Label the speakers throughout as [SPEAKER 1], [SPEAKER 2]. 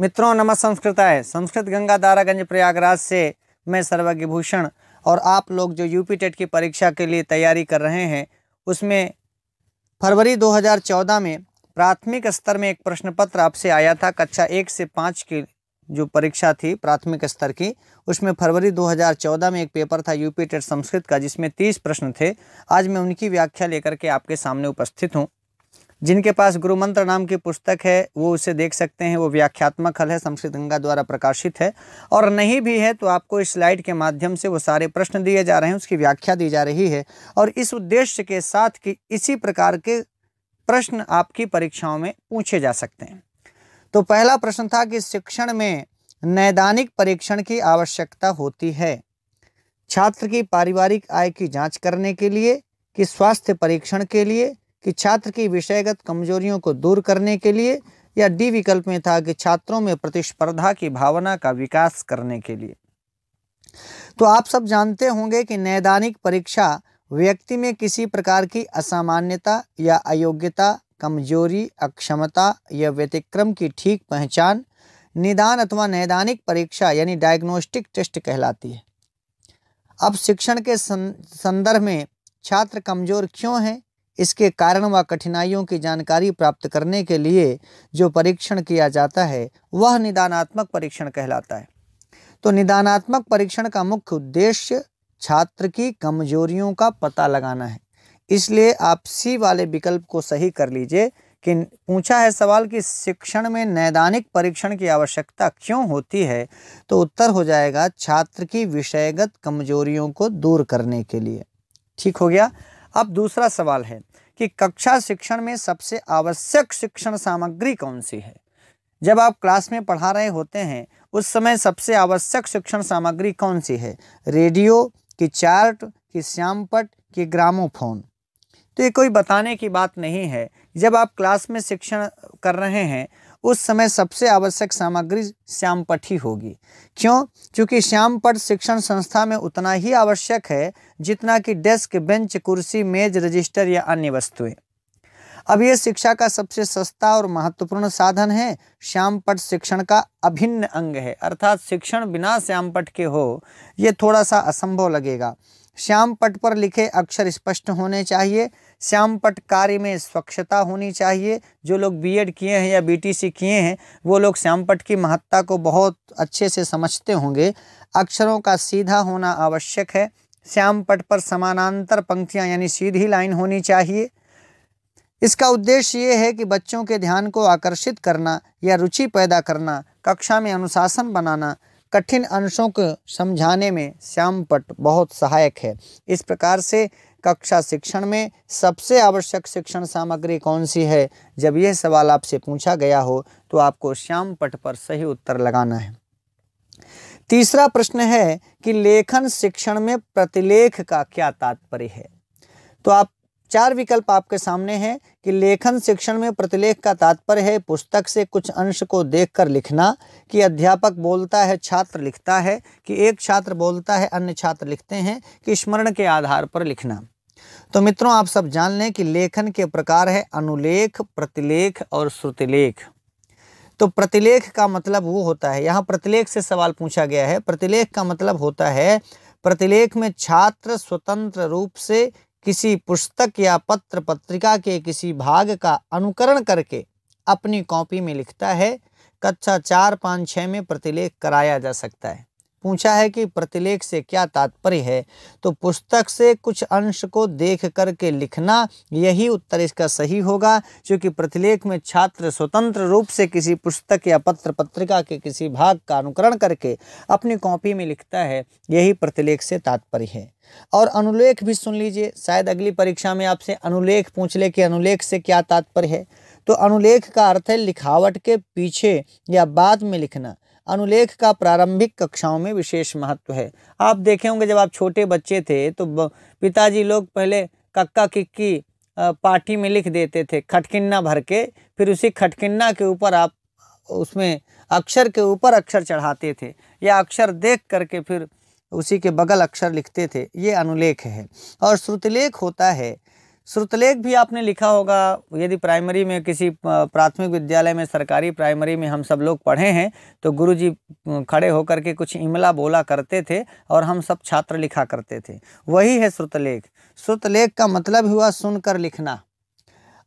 [SPEAKER 1] मित्रों संस्कृत संस्कृताय संस्कृत गंगा दारागंज प्रयागराज से मैं सर्वज्ञ भूषण और आप लोग जो यूपी टेट की परीक्षा के लिए तैयारी कर रहे हैं उसमें फरवरी 2014 में प्राथमिक स्तर में एक प्रश्न पत्र आपसे आया था कक्षा एक से पाँच की जो परीक्षा थी प्राथमिक स्तर की उसमें फरवरी 2014 में एक पेपर था यूपी टेट संस्कृत का जिसमें तीस प्रश्न थे आज मैं उनकी व्याख्या लेकर के आपके सामने उपस्थित हूँ जिनके पास गुरु मंत्र नाम की पुस्तक है वो उसे देख सकते हैं वो व्याख्यात्मक हल है संस्कृत गंगा द्वारा प्रकाशित है और नहीं भी है तो आपको इस स्लाइड के माध्यम से वो सारे प्रश्न दिए जा रहे हैं उसकी व्याख्या दी जा रही है और इस उद्देश्य के साथ कि इसी प्रकार के प्रश्न आपकी परीक्षाओं में पूछे जा सकते हैं तो पहला प्रश्न था कि शिक्षण में नैदानिक परीक्षण की आवश्यकता होती है छात्र की पारिवारिक आय की जाँच करने के लिए कि स्वास्थ्य परीक्षण के लिए कि छात्र की विषयगत कमजोरियों को दूर करने के लिए या डी विकल्प में था कि छात्रों में प्रतिस्पर्धा की भावना का विकास करने के लिए तो आप सब जानते होंगे कि नैदानिक परीक्षा व्यक्ति में किसी प्रकार की असामान्यता या अयोग्यता कमजोरी अक्षमता या व्यतिक्रम की ठीक पहचान निदान अथवा नैदानिक परीक्षा यानी डायग्नोस्टिक टेस्ट कहलाती है अब शिक्षण के संदर्भ में छात्र कमजोर क्यों हैं इसके कारण व कठिनाइयों की जानकारी प्राप्त करने के लिए जो परीक्षण किया जाता है वह निदानात्मक परीक्षण कहलाता है तो निदानात्मक परीक्षण का मुख्य उद्देश्य छात्र की कमजोरियों का पता लगाना है इसलिए आप सी वाले विकल्प को सही कर लीजिए कि पूछा है सवाल कि शिक्षण में नैदानिक परीक्षण की आवश्यकता क्यों होती है तो उत्तर हो जाएगा छात्र की विषयगत कमजोरियों को दूर करने के लिए ठीक हो गया अब दूसरा सवाल है कि कक्षा शिक्षण में सबसे आवश्यक शिक्षण सामग्री कौन सी है जब आप क्लास में पढ़ा रहे होते हैं उस समय सबसे आवश्यक शिक्षण सामग्री कौन सी है रेडियो की चार्ट कि श्यामपट की ग्रामोफोन तो ये कोई बताने की बात नहीं है जब आप क्लास में शिक्षण कर रहे हैं उस समय सबसे आवश्यक सामग्री श्यामपठी होगी क्यों क्योंकि श्यामपट शिक्षण संस्था में उतना ही आवश्यक है जितना कि डेस्क बेंच कुर्सी मेज रजिस्टर या अन्य वस्तुएं अब ये शिक्षा का सबसे सस्ता और महत्वपूर्ण साधन है श्यामपट शिक्षण का अभिन्न अंग है अर्थात शिक्षण बिना श्यामपट के हो ये थोड़ा सा असंभव लगेगा श्यामपट पर लिखे अक्षर स्पष्ट होने चाहिए श्याम पट कार्य में स्वच्छता होनी चाहिए जो लोग बीएड किए हैं या बीटीसी किए हैं वो लोग श्यामपट की महत्ता को बहुत अच्छे से समझते होंगे अक्षरों का सीधा होना आवश्यक है श्याम पट पर समानांतर पंक्तियां यानी सीधी लाइन होनी चाहिए इसका उद्देश्य ये है कि बच्चों के ध्यान को आकर्षित करना या रुचि पैदा करना कक्षा में अनुशासन बनाना कठिन अंशों को समझाने में श्यामपट बहुत सहायक है इस प्रकार से कक्षा शिक्षण में सबसे आवश्यक शिक्षण सामग्री कौन सी है जब यह सवाल आपसे पूछा गया हो तो आपको श्याम पट पर सही उत्तर लगाना है तीसरा प्रश्न है कि लेखन शिक्षण में प्रतिलेख का क्या तात्पर्य है तो आप चार विकल्प आपके सामने हैं कि लेखन शिक्षण में प्रतिलेख का तात्पर्य है पुस्तक से कुछ अंश को देखकर लिखना कि अध्यापक बोलता है छात्र लिखता है कि एक छात्र बोलता है अन्य छात्र लिखते हैं कि स्मरण के आधार पर लिखना तो मित्रों आप सब जान लें कि लेखन के प्रकार है अनुलेख प्रतिलेख और श्रुतिलेख तो प्रतिलेख का मतलब वो होता है यहाँ प्रतिलेख से सवाल पूछा गया है प्रतिलेख का मतलब होता है प्रतिलेख में छात्र स्वतंत्र रूप से किसी पुस्तक या पत्र पत्रिका के किसी भाग का अनुकरण करके अपनी कॉपी में लिखता है कक्षा चार पाँच छः में प्रतिलेख कराया जा सकता है पूछा है कि प्रतिलेख से क्या तात्पर्य है तो पुस्तक से कुछ अंश को देख कर के लिखना यही उत्तर इसका सही होगा क्योंकि प्रतिलेख में छात्र स्वतंत्र रूप से किसी पुस्तक या पत्र पत्रिका के किसी भाग का अनुकरण करके अपनी कॉपी में लिखता है यही प्रतिलेख से तात्पर्य है और अनुलेख भी सुन लीजिए शायद अगली परीक्षा में आपसे अनुलेख पूछ ले कि अनुलेख से क्या तात्पर्य है तो अनुलेख का अर्थ है लिखावट के पीछे या बाद में लिखना अनुलेख का प्रारंभिक कक्षाओं में विशेष महत्व है आप देखे होंगे जब आप छोटे बच्चे थे तो पिताजी लोग पहले कक्का किक्की पार्टी में लिख देते थे खटकिन्ना भर के फिर उसी खटकिन्ना के ऊपर आप उसमें अक्षर के ऊपर अक्षर चढ़ाते थे या अक्षर देख करके फिर उसी के बगल अक्षर लिखते थे ये अनुलेख है और श्रुतिलेख होता है श्रुतलेख भी आपने लिखा होगा यदि प्राइमरी में किसी प्राथमिक विद्यालय में सरकारी प्राइमरी में हम सब लोग पढ़े हैं तो गुरुजी खड़े होकर के कुछ इमला बोला करते थे और हम सब छात्र लिखा करते थे वही है श्रुतलेख श्रुतलेख का मतलब हुआ सुनकर लिखना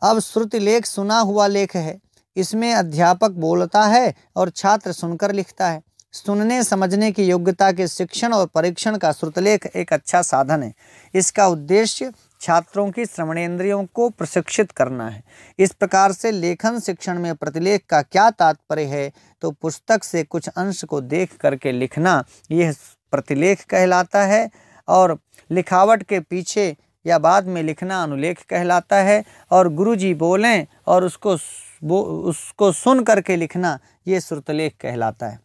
[SPEAKER 1] अब श्रुतलेख सुना हुआ लेख है इसमें अध्यापक बोलता है और छात्र सुनकर लिखता है सुनने समझने की योग्यता के शिक्षण और परीक्षण का श्रुतलेख एक अच्छा साधन है इसका उद्देश्य छात्रों की श्रवणेंद्रियों को प्रशिक्षित करना है इस प्रकार से लेखन शिक्षण में प्रतिलेख का क्या तात्पर्य है तो पुस्तक से कुछ अंश को देख करके लिखना यह प्रतिलेख कहलाता है और लिखावट के पीछे या बाद में लिखना अनुलेख कहलाता है और गुरुजी बोलें और उसको उसको सुन करके लिखना ये श्रुतलेख कहलाता है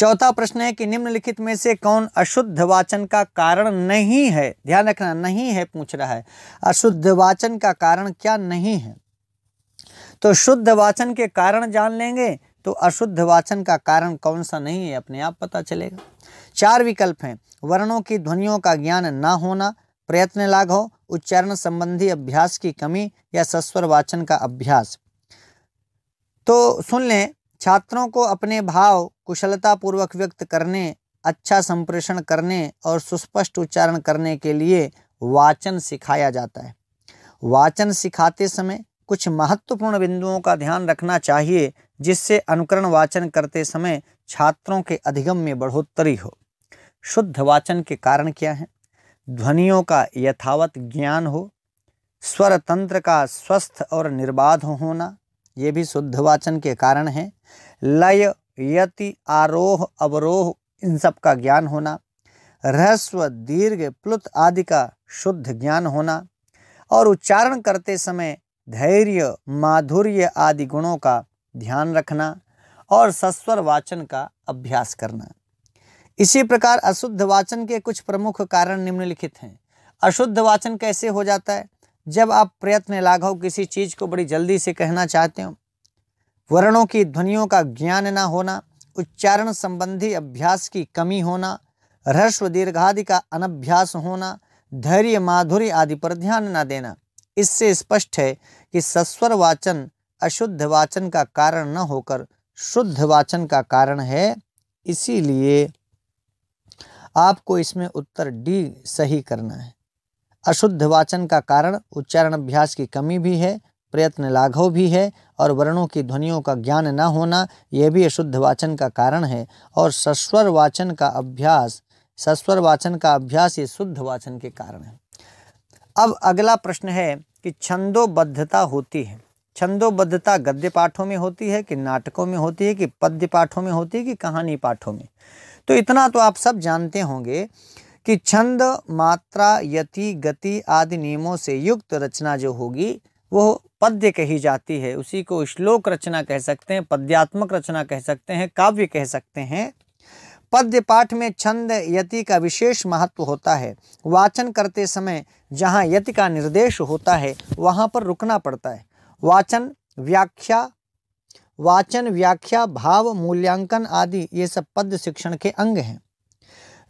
[SPEAKER 1] चौथा प्रश्न है कि निम्नलिखित में से कौन अशुद्ध वाचन का कारण नहीं है ध्यान रखना नहीं है पूछ रहा है अशुद्ध वाचन का कारण क्या नहीं है तो शुद्ध वाचन के कारण जान लेंगे तो अशुद्ध वाचन का कारण कौन सा नहीं है अपने आप पता चलेगा चार विकल्प हैं वर्णों की ध्वनियों का ज्ञान ना होना प्रयत्न लाघ उच्चारण संबंधी अभ्यास की कमी या सस्वर वाचन का अभ्यास तो सुन लें छात्रों को अपने भाव कुशलतापूर्वक व्यक्त करने अच्छा संप्रेषण करने और सुस्पष्ट उच्चारण करने के लिए वाचन सिखाया जाता है वाचन सिखाते समय कुछ महत्वपूर्ण बिंदुओं का ध्यान रखना चाहिए जिससे अनुकरण वाचन करते समय छात्रों के अधिगम में बढ़ोत्तरी हो शुद्ध वाचन के कारण क्या हैं ध्वनियों का यथावत ज्ञान हो स्वर तंत्र का स्वस्थ और निर्बाध होना ये भी शुद्ध वाचन के कारण हैं लय यति आरोह अवरोह इन सब का ज्ञान होना रहस्व दीर्घ प्लुत आदि का शुद्ध ज्ञान होना और उच्चारण करते समय धैर्य माधुर्य आदि गुणों का ध्यान रखना और सस्वर वाचन का अभ्यास करना इसी प्रकार अशुद्ध वाचन के कुछ प्रमुख कारण निम्नलिखित हैं अशुद्ध वाचन कैसे हो जाता है जब आप प्रयत्न लाघव किसी चीज़ को बड़ी जल्दी से कहना चाहते हो वर्णों की ध्वनियों का ज्ञान न होना उच्चारण संबंधी अभ्यास की कमी होना ह्रस्व दीर्घादि का अनभ्यास होना धैर्य माधुरी आदि पर ध्यान न देना इससे स्पष्ट है कि सस्वर वाचन अशुद्ध वाचन का कारण न होकर शुद्ध वाचन का कारण है इसीलिए आपको इसमें उत्तर डी सही करना है अशुद्ध वाचन का कारण उच्चारण अभ्यास की कमी भी है प्रयत्न लाघव भी है और वर्णों की ध्वनियों का ज्ञान न होना यह भी अशुद्ध वाचन का कारण है और सस्वर वाचन का अभ्यास सस्वर वाचन का अभ्यास ये शुद्ध वाचन के कारण है अब अगला प्रश्न है कि छंदोबद्धता होती है छंदोबद्धता गद्य पाठों में होती है कि नाटकों में होती है कि पद्य पाठों में होती है कि कहानी पाठों में तो इतना तो आप सब जानते होंगे कि छंद मात्रा यति गति आदि नियमों से युक्त रचना जो होगी वो पद्य कही जाती है उसी को श्लोक रचना कह सकते हैं पद्यात्मक रचना कह सकते हैं काव्य कह सकते हैं पद्य पाठ में छंद यति का विशेष महत्व होता है वाचन करते समय जहाँ यति का निर्देश होता है वहाँ पर रुकना पड़ता है वाचन व्याख्या वाचन व्याख्या भाव मूल्यांकन आदि ये सब पद्य शिक्षण के अंग हैं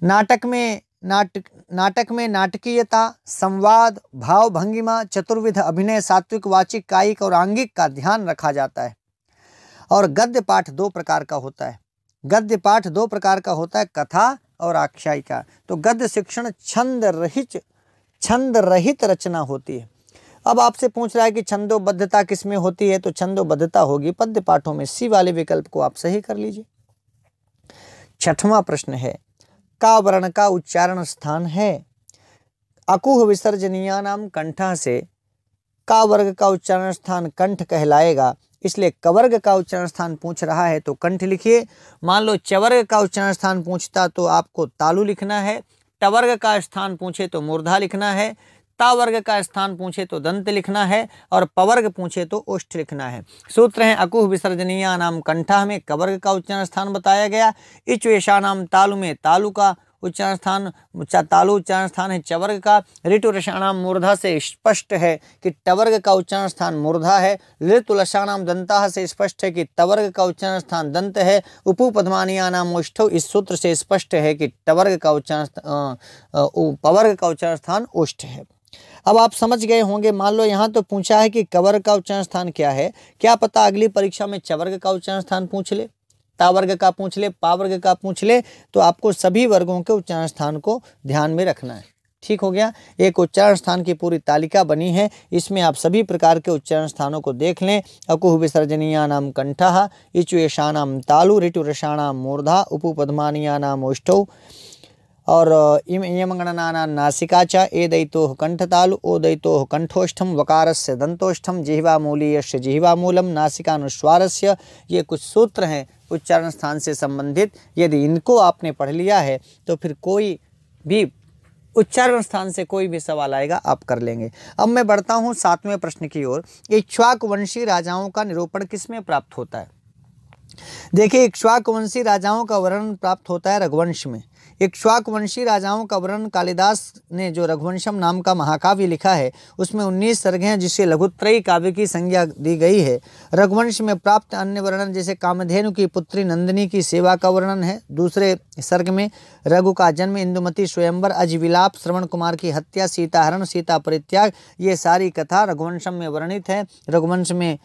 [SPEAKER 1] नाटक में नाटक नाटक में नाटकीयता संवाद भाव भंगिमा चतुर्विध अभिनय सात्विक वाचिक कायिक और आंगिक का ध्यान रखा जाता है और गद्य पाठ दो प्रकार का होता है गद्य पाठ दो प्रकार का होता है कथा और आख्यायिका तो गद्य शिक्षण छंद रहित छंद रहित रचना होती है अब आपसे पूछ रहा है कि छंदोबद्धता किस में होती है तो छंदोबद्धता होगी पद्य पाठों में सी वाले विकल्प को आप सही कर लीजिए छठवां प्रश्न है का वर्ण का उच्चारण स्थान है अकुह विसर्जनीया नाम कंठा से का वर्ग का उच्चारण स्थान कंठ कहलाएगा इसलिए कवर्ग का उच्चारण स्थान पूछ रहा है तो कंठ लिखिए मान लो चवर्ग का उच्चारण स्थान पूछता तो आपको तालु लिखना है टवर्ग का स्थान पूछे तो मूर्धा लिखना है तावर्ग का स्थान पूछे तो दंत लिखना है और पवर्ग पूछे तो ओष्ठ लिखना है सूत्र हैं अकुह विसर्जनीया नाम कंठा में कवर्ग का उच्चारण स्थान बताया गया इचवेशा नाम तालु में तालु का उच्चारण स्थान तालु उच्चारण स्थान है चवर्ग का ऋतु रसाणाम मूर्धा से स्पष्ट है कि टवर्ग का उच्चारण स्थान मूर्धा है ऋतु लशाणाम दंता से स्पष्ट है कि तवर्ग का उच्चारण स्थान दंत है उपु नाम उष्ठ इस सूत्र से स्पष्ट है कि टवर्ग का उच्चारण पवर्ग का उच्चारण स्थान ओष्ठ है अब आप समझ गए होंगे मान लो यहाँ तो पूछा है कि कवर्ग का उच्चारण स्थान क्या है क्या पता अगली परीक्षा में चवर्ग का उच्चारण स्थान पूछ ले तावर्ग का पूछ ले पावर्ग का पूछ ले तो आपको सभी वर्गों के उच्चारण स्थान को ध्यान में रखना है ठीक हो गया एक उच्चारण स्थान की पूरी तालिका बनी है इसमें आप सभी प्रकार के उच्चारण स्थानों को देख लें अकुह विसर्जनीया नाम कंठा इचुएशा नाम तालु ऋटुरषाणाम मूर्धा नाम ओष्ठौ और इम इयम गणना नासिका च एदयितो कंठतालु ओदयितो कंठोष्ठम वकार से दंतोष्ठम जिह्वामूलीयश जिह्वामूलम से ये कुछ सूत्र हैं उच्चारण स्थान से संबंधित यदि इनको आपने पढ़ लिया है तो फिर कोई भी उच्चारण स्थान से कोई भी सवाल आएगा आप कर लेंगे अब मैं बढ़ता हूँ सातवें प्रश्न की ओर इक्ष्वाकवंशी राजाओं का निरूपण किसमें प्राप्त होता है देखिए इक्ष्वाकवंशी राजाओं का वर्णन प्राप्त होता है रघुवंश में इक्ष्वाकवंशी राजाओं का वर्णन कालिदास ने जो रघुवंशम नाम का महाकाव्य लिखा है उसमें उन्नीस सर्ग हैं जिसे लघुत्रयी काव्य की संज्ञा दी गई है रघुवंश में प्राप्त अन्य वर्णन जैसे कामधेनु की पुत्री नंदिनी की सेवा का वर्णन है दूसरे सर्ग में रघु का जन्म इंदुमती स्वयंवर अजविलाप श्रवण कुमार की हत्या सीताहरण सीता परित्याग ये सारी कथा रघुवंशम में वर्णित है रघुवंश में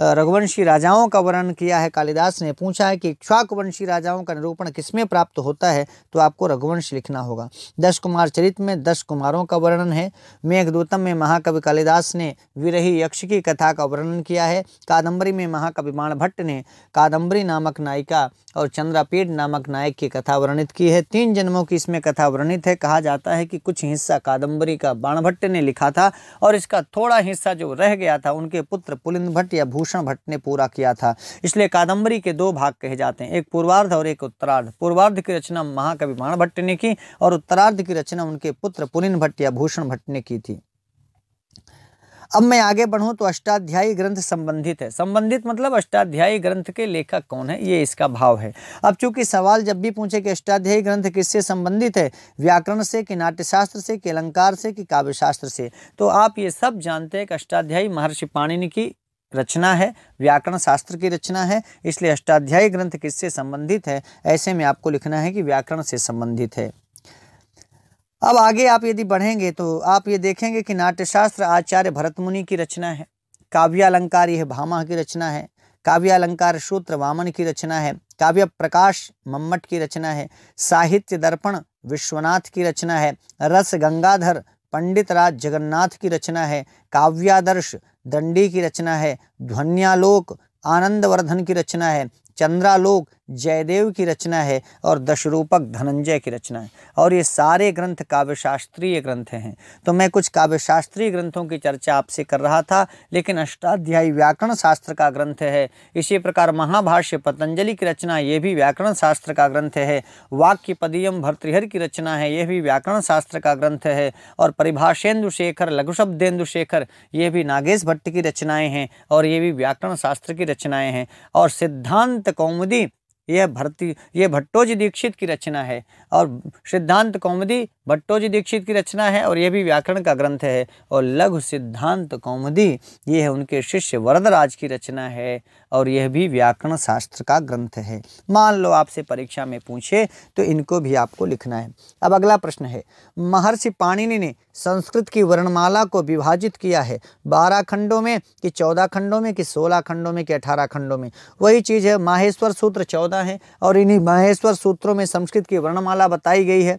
[SPEAKER 1] रघुवंशी राजाओं का वर्णन किया है कालिदास ने पूछा है कि इक्ष्वाकुवंशी राजाओं का निरूपण किसमें प्राप्त होता है तो आपको रघुवंश लिखना होगा दस कुमार चरित में दस कुमारों का वर्णन है मेघदूतम में महाकवि कालिदास ने विरही यक्ष की कथा का वर्णन किया है कादम्बरी में महाकवि बाणभट्ट ने कादम्बरी नामक नायिका और चंद्रापीड नामक नायक की कथा वर्णित की है तीन जन्मों की इसमें कथा वर्णित है कहा जाता है कि कुछ हिस्सा कादम्बरी का बाणभट्ट ने लिखा था और इसका थोड़ा हिस्सा जो रह गया था उनके पुत्र पुलिंद भट्ट या भू भूषण भट्ट ने पूरा किया था इसलिए कादंबरी के दो भाग कहे जाते हैं एक पूर्वार्ध और एक उत्तरार्ध पूर्वार्ध की रचना महाकवि बाण भट्ट ने की और उत्तरार्ध की रचना उनके पुत्र पुनिन भट्ट या भूषण भट्ट ने की थी अब मैं आगे बढ़ूं तो अष्टाध्यायी ग्रंथ संबंधित है संबंधित मतलब अष्टाध्यायी ग्रंथ के लेखक कौन है ये इसका भाव है अब चूंकि सवाल जब भी पूछे कि अष्टाध्यायी ग्रंथ किससे संबंधित है व्याकरण से कि नाट्यशास्त्र से कि अलंकार से कि काव्यशास्त्र से तो आप ये सब जानते हैं कि अष्टाध्यायी महर्षि पाणिनि की रचना है व्याकरण शास्त्र की रचना है इसलिए अष्टाध्यायी ग्रंथ किससे संबंधित है ऐसे में आपको लिखना है कि व्याकरण से संबंधित है अब आगे आप यदि बढ़ेंगे तो आप ये देखेंगे कि नाट्यशास्त्र आचार्य भरत मुनि की रचना है काव्यालंकार यह भामा की रचना है काव्यालंकार सूत्र वामन की रचना है काव्य प्रकाश मम्मट की रचना है साहित्य दर्पण विश्वनाथ की रचना है रस गंगाधर पंडित राज जगन्नाथ की रचना है काव्यादर्श दंडी की रचना है ध्वनियालोक आनंदवर्धन की रचना है चंद्रालोक जयदेव की रचना है और दशरूपक धनंजय की रचना है और ये सारे ग्रंथ काव्यशास्त्रीय ग्रंथ हैं तो मैं कुछ काव्यशास्त्रीय ग्रंथों की चर्चा आपसे कर रहा था लेकिन अष्टाध्यायी व्याकरण शास्त्र का ग्रंथ है इसी प्रकार महाभाष्य पतंजलि की रचना ये भी व्याकरण शास्त्र का ग्रंथ है वाक्य पदियम भर्तृहर की रचना है यह भी व्याकरण शास्त्र का ग्रंथ है और परिभाषेंदु शेखर लघुशब्देंदु शेखर ये भी नागेश भट्ट की रचनाएँ हैं और ये भी व्याकरण शास्त्र की रचनाएँ हैं और सिद्धांत कौमुदी यह भरती यह भट्टोजी दीक्षित की रचना है और सिद्धांत कौमदी भट्टोजी दीक्षित की रचना है और यह भी व्याकरण का ग्रंथ है और लघु सिद्धांत कौमदी यह है उनके शिष्य वरदराज की रचना है और यह भी व्याकरण शास्त्र का ग्रंथ है मान लो आपसे परीक्षा में पूछे तो इनको भी आपको लिखना है अब अगला प्रश्न है महर्षि पाणिनि ने संस्कृत की वर्णमाला को विभाजित किया है बारह खंडों में कि चौदह खंडों में कि सोलह खंडों में कि अठारह खंडों में वही चीज़ है माहेश्वर सूत्र चौदह है और इन्हीं महेश्वर सूत्रों में संस्कृत की वर्णमाला बताई गई है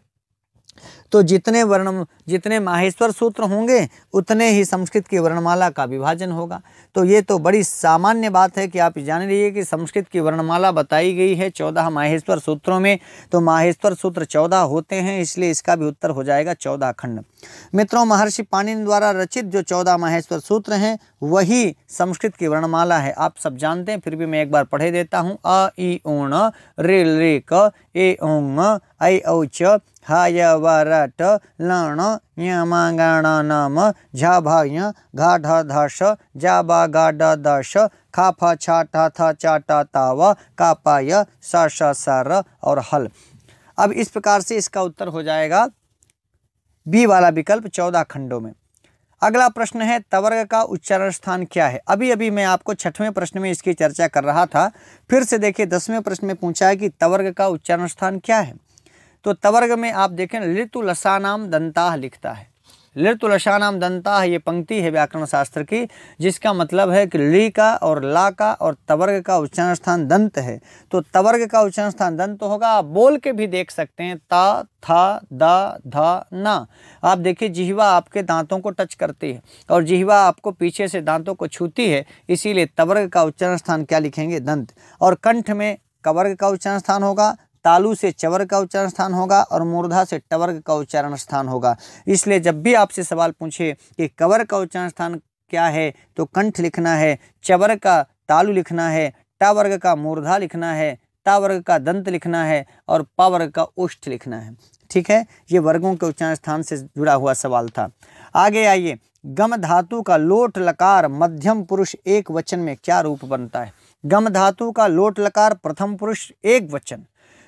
[SPEAKER 1] तो जितने वर्ण जितने माहेश्वर सूत्र होंगे उतने ही संस्कृत की वर्णमाला का विभाजन होगा तो ये तो बड़ी सामान्य बात है कि आप जान लीजिए कि संस्कृत की वर्णमाला बताई गई है चौदह माहेश्वर सूत्रों में तो माहेश्वर सूत्र चौदह होते हैं इसलिए इसका भी उत्तर हो जाएगा चौदह खंड मित्रों महर्षि पाणिन द्वारा रचित जो चौदह माहेश्वर सूत्र हैं वही संस्कृत की वर्णमाला है आप सब जानते हैं फिर भी मैं एक बार पढ़े देता हूँ अ ई ऊण रे रे क ए ऐ औ च हायवरट लण यमागण नम झभय घाढ धस जाब गाड दश खाफ छाट थ चाट ताव कापाय पाय सर और हल अब इस प्रकार से इसका उत्तर हो जाएगा बी वाला विकल्प चौदह खंडों में अगला प्रश्न है तवर्ग का उच्चारण स्थान क्या है अभी अभी मैं आपको छठवें प्रश्न में इसकी चर्चा कर रहा था फिर से देखिए दसवें प्रश्न में पूछा है कि तवर्ग का उच्चारण स्थान क्या है तो तवर्ग में आप देखें ऋतु लसानाम दंताह लिखता है ऋतु लसानाम दंताह ये पंक्ति है व्याकरण शास्त्र की जिसका मतलब है कि ली का और ला का और तवर्ग का उच्चारण स्थान दंत है तो तवर्ग का उच्चारण स्थान दंत होगा आप बोल के भी देख सकते हैं ता था दा धा ना आप देखिए जिहवा आपके दांतों को टच करती है और जिहवा आपको पीछे से दांतों को छूती है इसीलिए तवर्ग का उच्चारण स्थान क्या लिखेंगे दंत और कंठ में कवर्ग का उच्चारण स्थान होगा तालु से चवर का उच्चारण स्थान होगा और मूर्धा से टवर्ग का उच्चारण स्थान होगा इसलिए जब भी आपसे सवाल पूछे कि कवर का उच्चारण स्थान क्या है तो कंठ लिखना है चवर का तालु लिखना है टावर्ग का मूर्धा लिखना है तावर्ग का दंत लिखना है और पावर्ग का उष्ठ लिखना है ठीक है ये वर्गों के उच्चारण स्थान से जुड़ा हुआ सवाल था आगे आइए गम धातु का लोट लकार मध्यम पुरुष एक वचन में क्या रूप बनता है गम धातु का लोट लकार प्रथम पुरुष एक वचन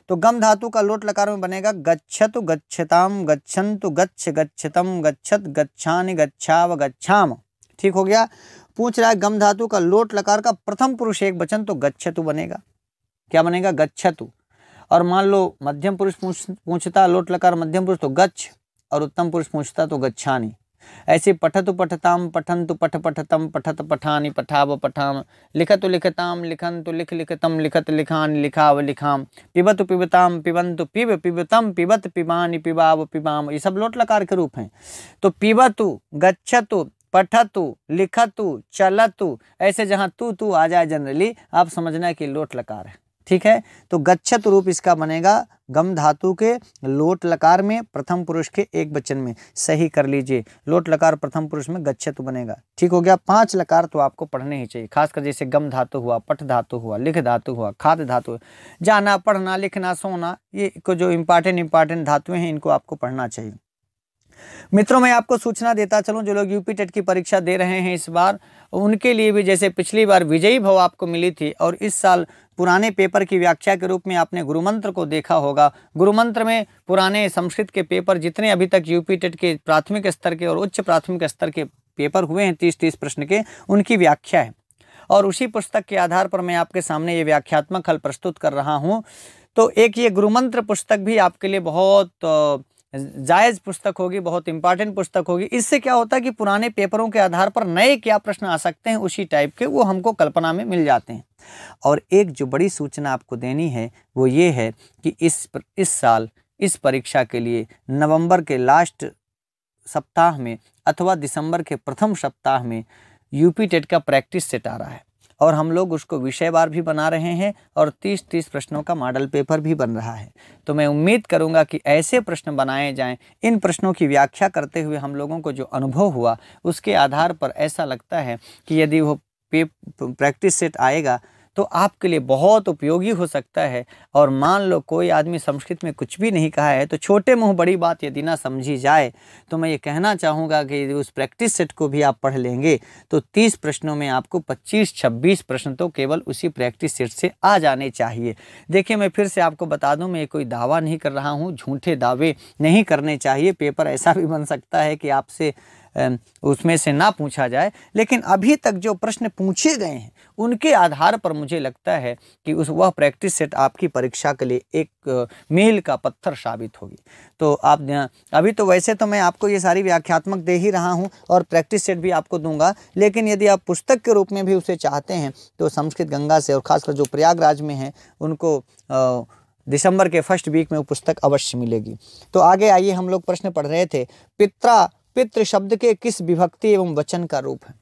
[SPEAKER 1] तो गम धातु का लोट लकार में बनेगा गच्छतु गच्छताम गच्छन्तु गच्छ गच्छतम गच्छत गच्छान गच्छाव गच्छाम ठीक हो गया पूछ रहा है गम धातु का लोट लकार का प्रथम पुरुष एक बचन तो गच्छतु बनेगा क्या बनेगा गच्छतु और मान लो मध्यम पुरुष पूछता लोट लकार मध्यम पुरुष तो गच्छ और उत्तम पुरुष पूछता तो गच्छानी ऐसे पठतु पठताम पठंतु पठ पठतम पठत पठानी पठाव पठाम लिखत लिखताम लिखंतु लिख लिखतम लिखत लिखान लिखाव लिखाम पिबत पिबताम पिबंतु पिब पिबतम पिबत पिबानी पिबाव पिबाम ये सब लोट लकार के रूप हैं तो पिबतु गच्छतु पठतु लिखतु चलतु ऐसे जहाँ तू तू आ जाए जनरली आप समझना कि लोट लकार है ठीक है तो गच्छत रूप इसका बनेगा गम धातु के लोट लकार में प्रथम पुरुष के एक बचन में सही कर लीजिए लोट लकार प्रथम पुरुष में गच्छत बनेगा ठीक हो गया पांच लकार तो आपको पढ़ने ही चाहिए खासकर जैसे गम धातु हुआ पठ धातु हुआ लिख धातु हुआ खाद धातु जाना पढ़ना लिखना सोना ये को जो इंपॉर्टेंट इम्पॉर्टेंट धातुएं हैं इनको आपको पढ़ना चाहिए मित्रों मैं आपको सूचना देता चलूं जो लोग यूपी टेट की परीक्षा दे रहे हैं इस बार उनके लिए भी जैसे पिछली बार विजयी भव आपको मिली थी और इस साल पुराने पेपर की व्याख्या के रूप में आपने गुरुमंत्र को देखा होगा गुरु मंत्र में पुराने संस्कृत के पेपर जितने अभी तक यूपी टेट के प्राथमिक स्तर के और उच्च प्राथमिक स्तर के पेपर हुए हैं तीस तीस प्रश्न के उनकी व्याख्या है और उसी पुस्तक के आधार पर मैं आपके सामने ये व्याख्यात्मक हल प्रस्तुत कर रहा हूँ तो एक ये गुरुमंत्र पुस्तक भी आपके लिए बहुत जायज़ पुस्तक होगी बहुत इंपॉर्टेंट पुस्तक होगी इससे क्या होता है कि पुराने पेपरों के आधार पर नए क्या प्रश्न आ सकते हैं उसी टाइप के वो हमको कल्पना में मिल जाते हैं और एक जो बड़ी सूचना आपको देनी है वो ये है कि इस इस साल इस परीक्षा के लिए नवंबर के लास्ट सप्ताह में अथवा दिसंबर के प्रथम सप्ताह में यूपी टेट का प्रैक्टिस सेट आ रहा है और हम लोग उसको विषय बार भी बना रहे हैं और तीस तीस प्रश्नों का मॉडल पेपर भी बन रहा है तो मैं उम्मीद करूँगा कि ऐसे प्रश्न बनाए जाएँ इन प्रश्नों की व्याख्या करते हुए हम लोगों को जो अनुभव हुआ उसके आधार पर ऐसा लगता है कि यदि वो प्रैक्टिस सेट आएगा तो आपके लिए बहुत उपयोगी हो सकता है और मान लो कोई आदमी संस्कृत में कुछ भी नहीं कहा है तो छोटे मुँह बड़ी बात यदि ना समझी जाए तो मैं ये कहना चाहूँगा कि उस प्रैक्टिस सेट को भी आप पढ़ लेंगे तो तीस प्रश्नों में आपको पच्चीस छब्बीस प्रश्न तो केवल उसी प्रैक्टिस सेट से आ जाने चाहिए देखिए मैं फिर से आपको बता दूँ मैं कोई दावा नहीं कर रहा हूँ झूठे दावे नहीं करने चाहिए पेपर ऐसा भी बन सकता है कि आपसे उसमें से ना पूछा जाए लेकिन अभी तक जो प्रश्न पूछे गए हैं उनके आधार पर मुझे लगता है कि उस वह प्रैक्टिस सेट आपकी परीक्षा के लिए एक मील का पत्थर साबित होगी तो आप अभी तो वैसे तो मैं आपको ये सारी व्याख्यात्मक दे ही रहा हूँ और प्रैक्टिस सेट भी आपको दूंगा लेकिन यदि आप पुस्तक के रूप में भी उसे चाहते हैं तो संस्कृत गंगा से और ख़ासकर जो प्रयागराज में हैं उनको दिसंबर के फर्स्ट वीक में वो पुस्तक अवश्य मिलेगी तो आगे आइए हम लोग प्रश्न पढ़ रहे थे पित्रा पितृ शब्द के किस विभक्ति एवं वचन का रूप है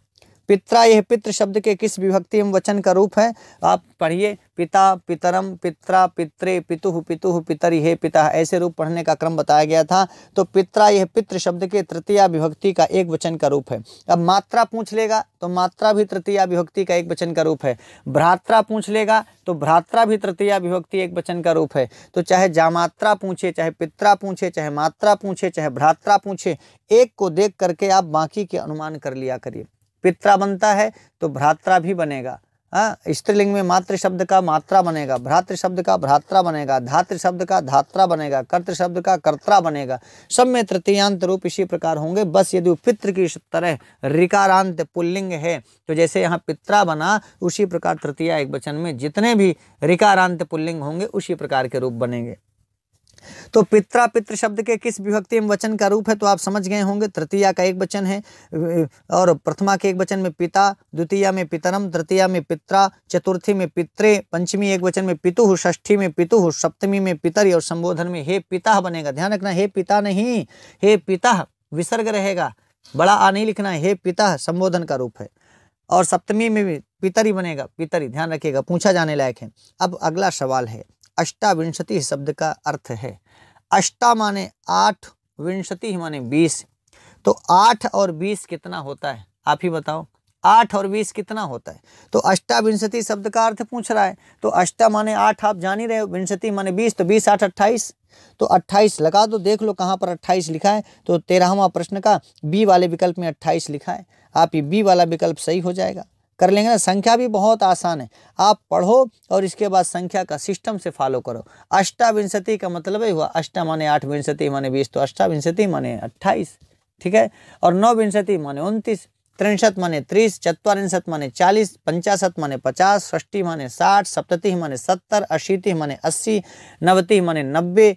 [SPEAKER 1] पित्रा यह पित्र शब्द के किस विभक्ति एवं वचन का रूप है आप पढ़िए पिता पितरम पित्रा पित्रे पितुह पितुह पितरी हे पिता ऐसे रूप पढ़ने का क्रम बताया गया था तो पित्रा यह पित्र शब्द के तृतीय विभक्ति का एक वचन का रूप है अब मात्रा पूछ लेगा तो मात्रा भी तृतीय विभक्ति का एक वचन का रूप है भ्रात्रा पूछ लेगा तो भ्रात्रा भी तृतीय विभक्ति एक वचन का रूप है तो चाहे जामात्रा पूछे चाहे पित्रा पूछे चाहे मात्रा पूछे चाहे भ्रात्रा पूछे एक को देख करके आप बाकी के अनुमान कर लिया करिए पित्रा बनता है तो भ्रात्रा भी बनेगा हाँ स्त्रीलिंग में मातृ शब्द का मात्रा बनेगा भ्रातृ शब्द का भ्रात्रा बनेगा धातृ शब्द का धात्रा बनेगा कर्त शब्द का कर्त्रा बनेगा सब में तृतीयांत रूप इसी प्रकार होंगे बस यदि पित्र की तरह रिकारांत पुल्लिंग है तो जैसे यहाँ पित्रा बना उसी प्रकार तृतीया एक वचन में जितने भी रिकारांत पुल्लिंग होंगे उसी प्रकार के रूप बनेंगे तो पित्रा पित्र शब्द के किस विभक्ति में वचन का रूप है तो आप समझ गए होंगे तृतीया का एक वचन है और प्रथमा के एक वचन में पिता द्वितीया में पितरम तृतीया में पित्रा चतुर्थी में पित्रे पंचमी एक वचन में पितु षष्ठी में पितु सप्तमी में पितरी और संबोधन में हे पिता बनेगा ध्यान रखना हे पिता नहीं हे पिता विसर्ग रहेगा बड़ा आ नहीं लिखना हे पिता संबोधन का रूप है और सप्तमी में भी पितरी बनेगा पितरी ध्यान रखिएगा पूछा जाने लायक है अब अगला सवाल है अष्टाविंशति शब्द का अर्थ है अष्टा माने आठ विंशति माने बीस तो आठ और बीस कितना होता है आप ही बताओ आठ और बीस कितना होता है तो अष्टाविंशति शब्द का अर्थ पूछ रहा है तो अष्टा माने आठ आप जान ही रहे हो विंशति माने बीस तो बीस आठ अट्ठाईस तो अट्ठाईस लगा दो देख लो कहाँ पर अट्ठाईस लिखा है तो तेरहवा प्रश्न का बी वाले विकल्प में अट्ठाईस लिखा है आप ये बी वाला विकल्प सही हो जाएगा कर लेंगे ना संख्या भी बहुत आसान है आप पढ़ो और इसके बाद संख्या का सिस्टम से फॉलो करो अष्टाविंशति का मतलब ही हुआ अष्टा माने आठ विंशति माने बीस तो अष्टाविंशति माने अट्ठाईस ठीक है और नौ विंशति माने उनतीस त्रिंशत माने तीस चतरिंशत माने चालीस पंचाशत माने पचास षष्टि माने साठ सप्तति माने सत्तर अशीति माने अस्सी नवति माने नब्बे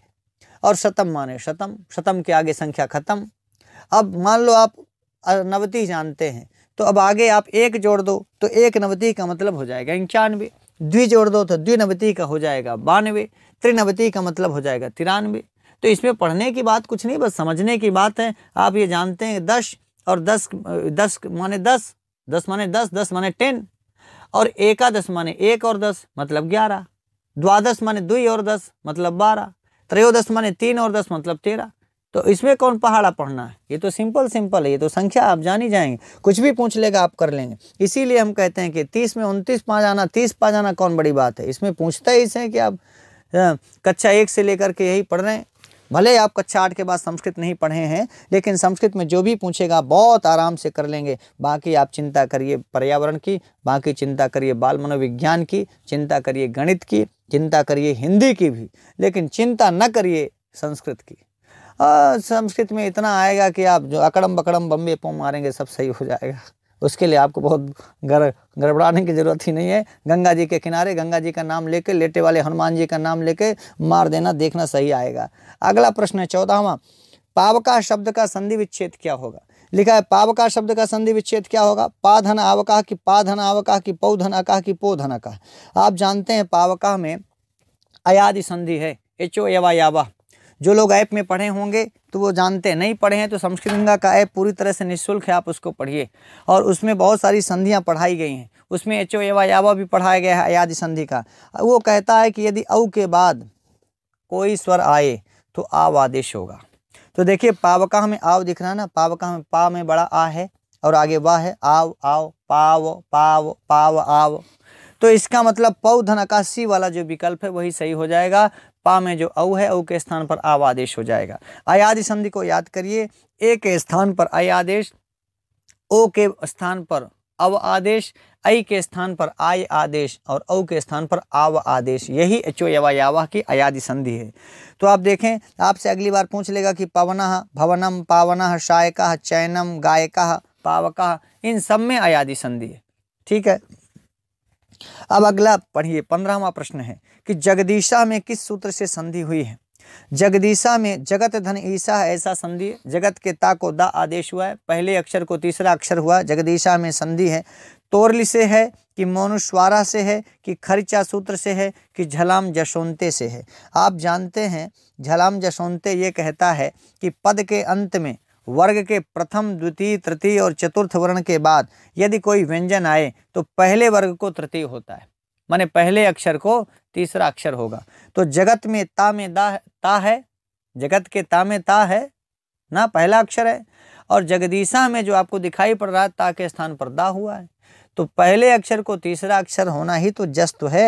[SPEAKER 1] और शतम माने शतम शतम के आगे संख्या खत्म अब मान लो आप नवति जानते हैं तो अब आगे आप एक जोड़ दो तो एक नवती का मतलब हो जाएगा इक्यानवे द्वि जोड़ दो तो द्विनवती का हो जाएगा बानवे त्रिनवती का मतलब हो जाएगा तिरानवे तो इसमें पढ़ने की बात कुछ नहीं बस समझने की बात है आप ये जानते हैं दस और दस दस माने दस दस माने दस दस माने टेन और एकादश माने एक और दस मतलब ग्यारह द्वादश माने दुई और दस मतलब बारह त्रयोदश माने तीन और दस मतलब तेरह तो इसमें कौन पहाड़ा पढ़ना है ये तो सिंपल सिंपल है ये तो संख्या आप जान ही जाएंगे कुछ भी पूछ लेगा आप कर लेंगे इसीलिए हम कहते हैं कि तीस में उनतीस पा जाना तीस पा जाना कौन बड़ी बात है इसमें पूछता ही इसे कि आप कक्षा एक से लेकर के यही पढ़ रहे हैं भले आप कक्षा आठ के बाद संस्कृत नहीं पढ़े हैं लेकिन संस्कृत में जो भी पूछेगा बहुत आराम से कर लेंगे बाकी आप चिंता करिए पर्यावरण की बाकी चिंता करिए बाल मनोविज्ञान की चिंता करिए गणित की चिंता करिए हिंदी की भी लेकिन चिंता न करिए संस्कृत की संस्कृत में इतना आएगा कि आप जो अकड़म बकड़म बम्बे पो मारेंगे सब सही हो जाएगा उसके लिए आपको बहुत गर गड़बड़ाने की ज़रूरत ही नहीं है गंगा जी के किनारे गंगा जी का नाम लेके लेटे वाले हनुमान जी का नाम लेके मार देना देखना सही आएगा अगला प्रश्न है चौदहवा पावका शब्द का संधि विच्छेद क्या होगा लिखा है पावका शब्द का संधि विच्छेद क्या होगा पाधन आवकाह की पाधन आवकाह की पौधन अकाह की पौधन अकाह आप जानते हैं पावका में अयादि संधि है एचो एवा यावा जो लोग ऐप में पढ़े होंगे तो वो जानते हैं नहीं पढ़े हैं तो संस्कृत गंगा का ऐप पूरी तरह से निःशुल्क है आप उसको पढ़िए और उसमें बहुत सारी संधियाँ पढ़ाई गई हैं उसमें एच ओ एवा यावा भी पढ़ाया गया है अयाधि संधि का वो कहता है कि यदि औ के बाद कोई स्वर आए तो आवादेश होगा तो देखिए पावका में आव दिख रहा है ना पावका में पा में बड़ा आ है और आगे वाह है आव आव पाव पाव पाव आव तो इसका मतलब पौधन धन अकाशी वाला जो विकल्प है वही सही हो जाएगा पा में जो औ है औ के स्थान पर आव आदेश हो जाएगा अयादि संधि को याद करिए ए के स्थान पर अय आदेश ओ के स्थान पर अव आदेश ऐ के स्थान पर आय आदेश और औ के स्थान पर आव आदेश यही एचो यवायावा की अयादि संधि है तो आप देखें आपसे अगली बार पूछ लेगा कि पवना भवनम पावना शायका चयनम गायक पावका इन सब में अयादि संधि है ठीक है अब अगला पढ़िए पंद्रहवा प्रश्न है कि जगदीशा में किस सूत्र से संधि हुई है जगदीशा में जगत धन ईसा ऐसा संधि जगत के ता को दा आदेश हुआ है पहले अक्षर को तीसरा अक्षर हुआ जगदीशा में संधि है तोरली से है कि मोनुस्वारा से है कि खर्चा सूत्र से है कि झलाम जशोंते से है आप जानते हैं झलाम जशोंते ये कहता है कि पद के अंत में वर्ग के प्रथम द्वितीय तृतीय और चतुर्थ वर्ण के बाद यदि कोई व्यंजन आए तो पहले वर्ग को तृतीय होता है माने पहले अक्षर को तीसरा अक्षर होगा तो जगत में ता में दा ता है जगत के ता में ता है ना पहला अक्षर है और जगदीशा में जो आपको दिखाई पड़ रहा है ता के स्थान पर दा हुआ है तो पहले अक्षर को तीसरा अक्षर होना ही तो जस तो है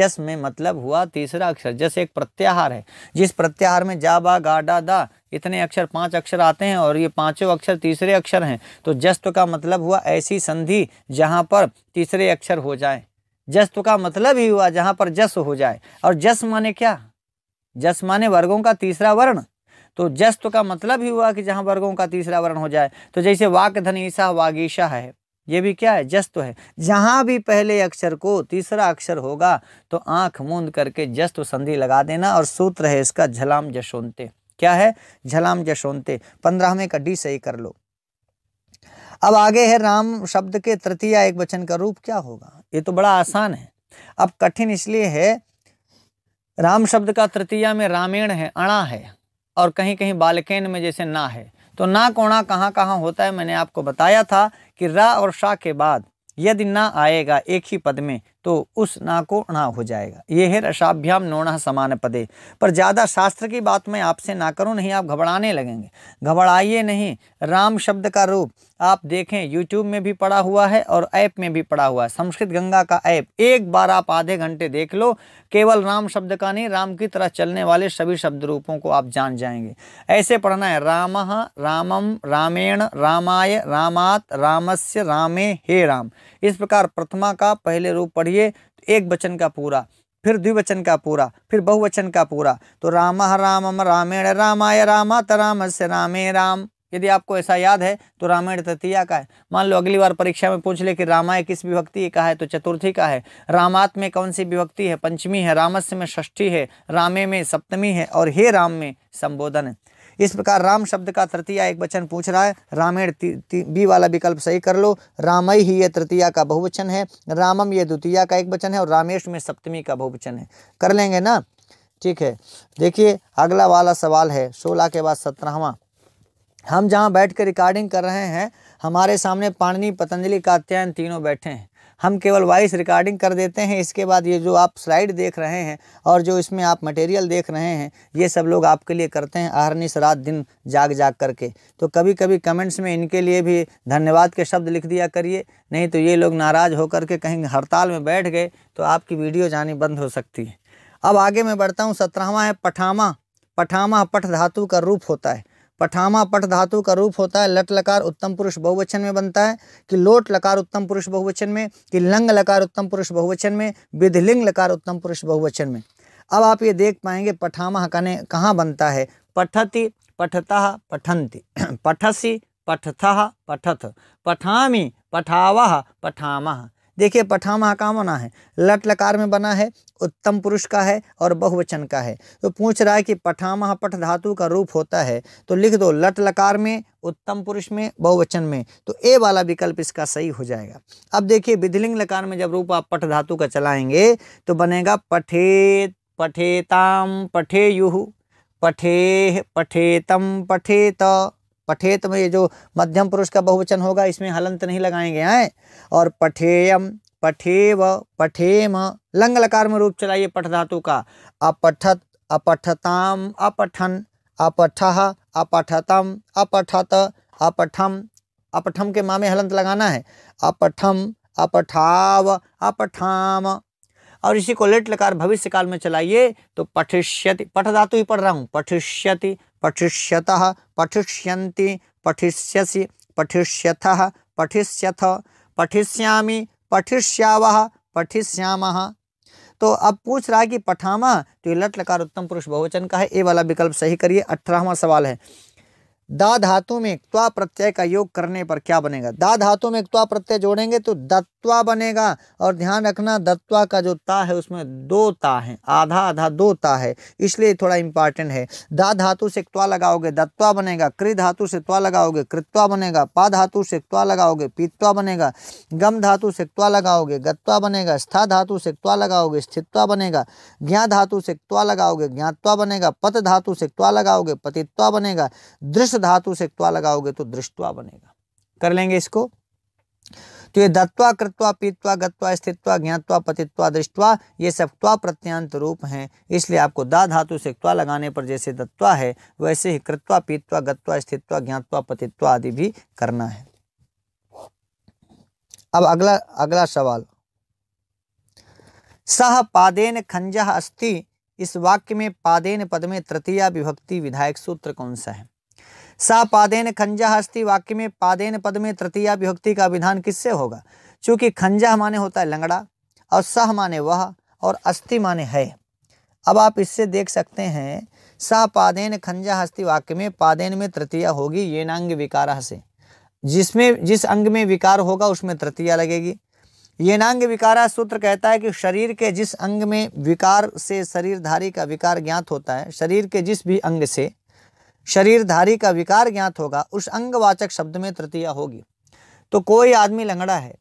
[SPEAKER 1] जस में मतलब हुआ तीसरा अक्षर जस एक प्रत्याहार है जिस प्रत्याहार में जा बा गाडा दा इतने अक्षर पांच अक्षर आते हैं और ये पांचों अक्षर तीसरे अक्षर हैं तो जस्त का मतलब हुआ ऐसी संधि जहाँ पर तीसरे अक्षर हो जाए जस्तु का मतलब ही हुआ जहां पर जस हो जाए और जस माने क्या जस माने वर्गों का तीसरा वर्ण तो जस्तु का मतलब ही हुआ कि जहां वर्गों का तीसरा वर्ण हो जाए तो जैसे वाक धनीसा वागीशा है ये भी क्या है जस्त है जहां भी पहले अक्षर को तीसरा अक्षर होगा तो आंख मूंद करके जस्त संधि लगा देना और सूत्र है इसका झलाम जशोनते क्या है झलाम जशोनते पंद्रहवें का डी सही कर लो अब आगे है राम शब्द के तृतीय एक वचन का रूप क्या होगा ये तो बड़ा आसान है अब कठिन इसलिए है राम शब्द का तृतीया में रामेण है अणा है और कहीं कहीं बालकेन में जैसे ना है तो ना कोणा कहाँ कहाँ होता है मैंने आपको बताया था कि रा और शाह के बाद यदि ना आएगा एक ही पद में तो उस ना को ना हो जाएगा ये है रसाभ्याम नोणा समान पदे पर ज़्यादा शास्त्र की बात मैं आपसे ना करूँ नहीं आप घबराने लगेंगे घबराइए नहीं राम शब्द का रूप आप देखें यूट्यूब में भी पड़ा हुआ है और ऐप में भी पड़ा हुआ है संस्कृत गंगा का ऐप एक बार आप आधे घंटे देख लो केवल राम शब्द का नहीं राम की तरह चलने वाले सभी शब्द रूपों को आप जान जाएंगे ऐसे पढ़ना है राम रामम रामेण रामाय रामात रामस्य रामे हे राम इस प्रकार प्रथमा का पहले रूप पढ़िए तो एक वचन का पूरा फिर द्विवचन का पूरा फिर बहुवचन का पूरा तो राम रामम रामेण रामाय रामात रामस्य रामे राम यदि आपको ऐसा याद है तो रामायण तृतीया का है मान लो अगली बार परीक्षा में पूछ ले कि रामायण किस विभक्ति का है तो चतुर्थी का है रामात में कौन सी विभक्ति है पंचमी है रामस्य में षष्ठी है रामे में सप्तमी है और हे राम में संबोधन है इस प्रकार राम शब्द का तृतीया एक वचन पूछ रहा है रामेण बी वाला विकल्प सही कर लो रामय ही ये तृतीया का बहुवचन है रामम ये द्वितीया का एक वचन है और रामेश में सप्तमी का बहुवचन है कर लेंगे ना ठीक है देखिए अगला वाला सवाल है सोलह के बाद सत्रहवा हम जहाँ बैठ कर रिकॉर्डिंग कर रहे हैं हमारे सामने पाणनी पतंजलि कात्यायन तीनों बैठे हैं हम केवल वॉइस रिकॉर्डिंग कर देते हैं इसके बाद ये जो आप स्लाइड देख रहे हैं और जो इसमें आप मटेरियल देख रहे हैं ये सब लोग आपके लिए करते हैं आहरनिश रात दिन जाग जाग करके तो कभी कभी कमेंट्स में इनके लिए भी धन्यवाद के शब्द लिख दिया करिए नहीं तो ये लोग नाराज़ होकर के कहीं हड़ताल में बैठ गए तो आपकी वीडियो जानी बंद हो सकती है अब आगे मैं बढ़ता हूँ सत्रहवा है पठामा पठामा पठ धातु का रूप होता है पठामा पठ धातु का रूप होता है लट लकार उत्तम पुरुष बहुवचन में बनता है कि लोट लकार उत्तम पुरुष बहुवचन में कि लंग लकार उत्तम पुरुष बहुवचन में विधिलिंग लकार उत्तम पुरुष बहुवचन में अब आप ये देख पाएंगे पठामा कने कहाँ बनता है पठति पठतः पठंती पठसी पठथ पठथ पठामी पठावा पठामा देखिए पठा महाकामना बना है लट लकार में बना है उत्तम पुरुष का है और बहुवचन का है तो पूछ रहा है कि पठा महापठ धातु का रूप होता है तो लिख दो लट लकार में उत्तम पुरुष में बहुवचन में तो ए वाला विकल्प इसका सही हो जाएगा अब देखिए विधिलिंग लकार में जब रूप आप पठ धातु का चलाएंगे तो बनेगा पठे पठेताम पठे युह पठे पठेतम पठेत पठेत में ये जो मध्यम पुरुष का बहुवचन होगा इसमें हलंत नहीं लगाएंगे हैं और पठेयम पठेव पठेम लंग लकार में रूप चलाइए पठ धातु का अपठत अपठताम अपठन अपठ अपठतम अपठत अपठम अपठम के मामे हलंत लगाना है अपठम अपठाव अपठाम और इसी को लेट लकार भविष्य काल में चलाइए तो पठिष्यति पठ धातु ही पढ़ रहा हूँ पठिष्यति पठिष्यत पठिष्य पठिष्यसि पठिष्यथ पठिष्यथ पठिष्यामी पठिष्याव पठिष्या तो अब पूछ रहा है कि पठामा तो ये लट लकार उत्तम पुरुष बहुवचन का है ए वाला विकल्प सही करिए अठारहवा सवाल है दा धातु में क्वा प्रत्यय का योग करने पर क्या बनेगा दा धातु में क्वा प्रत्यय जोड़ेंगे तो दत्वा बनेगा और ध्यान रखना दत्वा का जो ता है उसमें दो ता है आधा आधा दो ता है इसलिए थोड़ा इंपॉर्टेंट है दा धातु से क्वा लगाओगे दत्वा बनेगा कृ धातु से त्वा लगाओगे कृत्वा बनेगा पा धातु से क्वा लगाओगे पित्वा बनेगा गम धातु से क्वा लगाओगे गत्वा बनेगा स्था धातु से क्वा लगाओगे स्थित्वा बनेगा ज्ञा धातु से क्वा लगाओगे ज्ञात्वा बनेगा पत धातु से क्वा लगाओगे पतित्वा बनेगा दृश्य धातु से क्वा लगाओगे तो दृष्टवा बनेगा कर लेंगे इसको तो ये दत्वा कृत्वा पीतवा गत्वा स्थित्वा ज्ञातवा पतित्वा दृष्टवा ये सब त्वा प्रत्यंत रूप हैं इसलिए आपको दा धातु से त्वा लगाने पर जैसे दत्वा है वैसे ही कृत्वा पीतवा गत्वा स्थित्वा ज्ञातवा पतित्वा आदि भी करना है अब अगला अगला सवाल सह पादेन खंजह अस्ति इस वाक्य में पादेन पद में तृतीया विभक्ति विधायक सूत्र कौन सा है सा पादेन खंजा हस्ति वाक्य में पादेन पद में तृतीया विभक्ति का विधान किससे होगा चूंकि खंजा माने होता है लंगड़ा और सह माने वह और अस्थि माने है अब आप इससे देख सकते हैं सह पादेन खंजा हस्ति वाक्य में पादेन में तृतीया होगी ये नांग विकार से जिसमें जिस अंग में विकार होगा उसमें तृतीया लगेगी ये नांग विकारा सूत्र कहता है कि शरीर के जिस अंग में विकार से शरीरधारी का विकार ज्ञात होता है शरीर के जिस भी अंग से शरीरधारी का विकार ज्ञात होगा उस अंगवाचक शब्द में तृतीया होगी तो कोई आदमी लंगड़ा है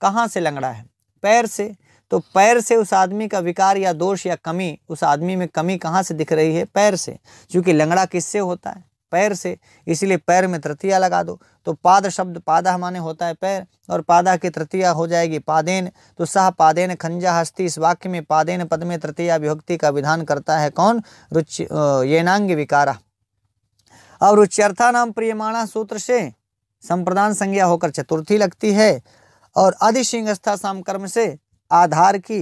[SPEAKER 1] कहाँ से लंगड़ा है पैर से तो पैर से उस आदमी का विकार या दोष या कमी उस आदमी में कमी कहाँ से दिख रही है पैर से क्योंकि लंगड़ा किससे होता है पैर से इसलिए पैर में तृतीया लगा दो तो पाद शब्द पादा माने होता है पैर और पादा की तृतीया हो जाएगी पादेन तो सह पादेन खंजा हस्ती इस वाक्य में पादेन पद में तृतीया विभक्ति का विधान करता है कौन रुचि येनांग विकारा और उच्चर्था नाम प्रियमाणा सूत्र से संप्रदान संज्ञा होकर चतुर्थी लगती है और अधिशिंगस्था साम कर्म से आधार की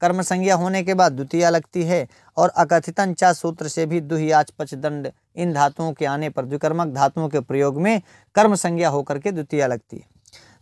[SPEAKER 1] कर्म संज्ञा होने के बाद द्वितीय लगती है और अकथितन चा सूत्र से भी दुहियाच पच दंड इन धातुओं के आने पर द्विकर्मक धातुओं के प्रयोग में कर्म संज्ञा होकर के द्वितीय लगती है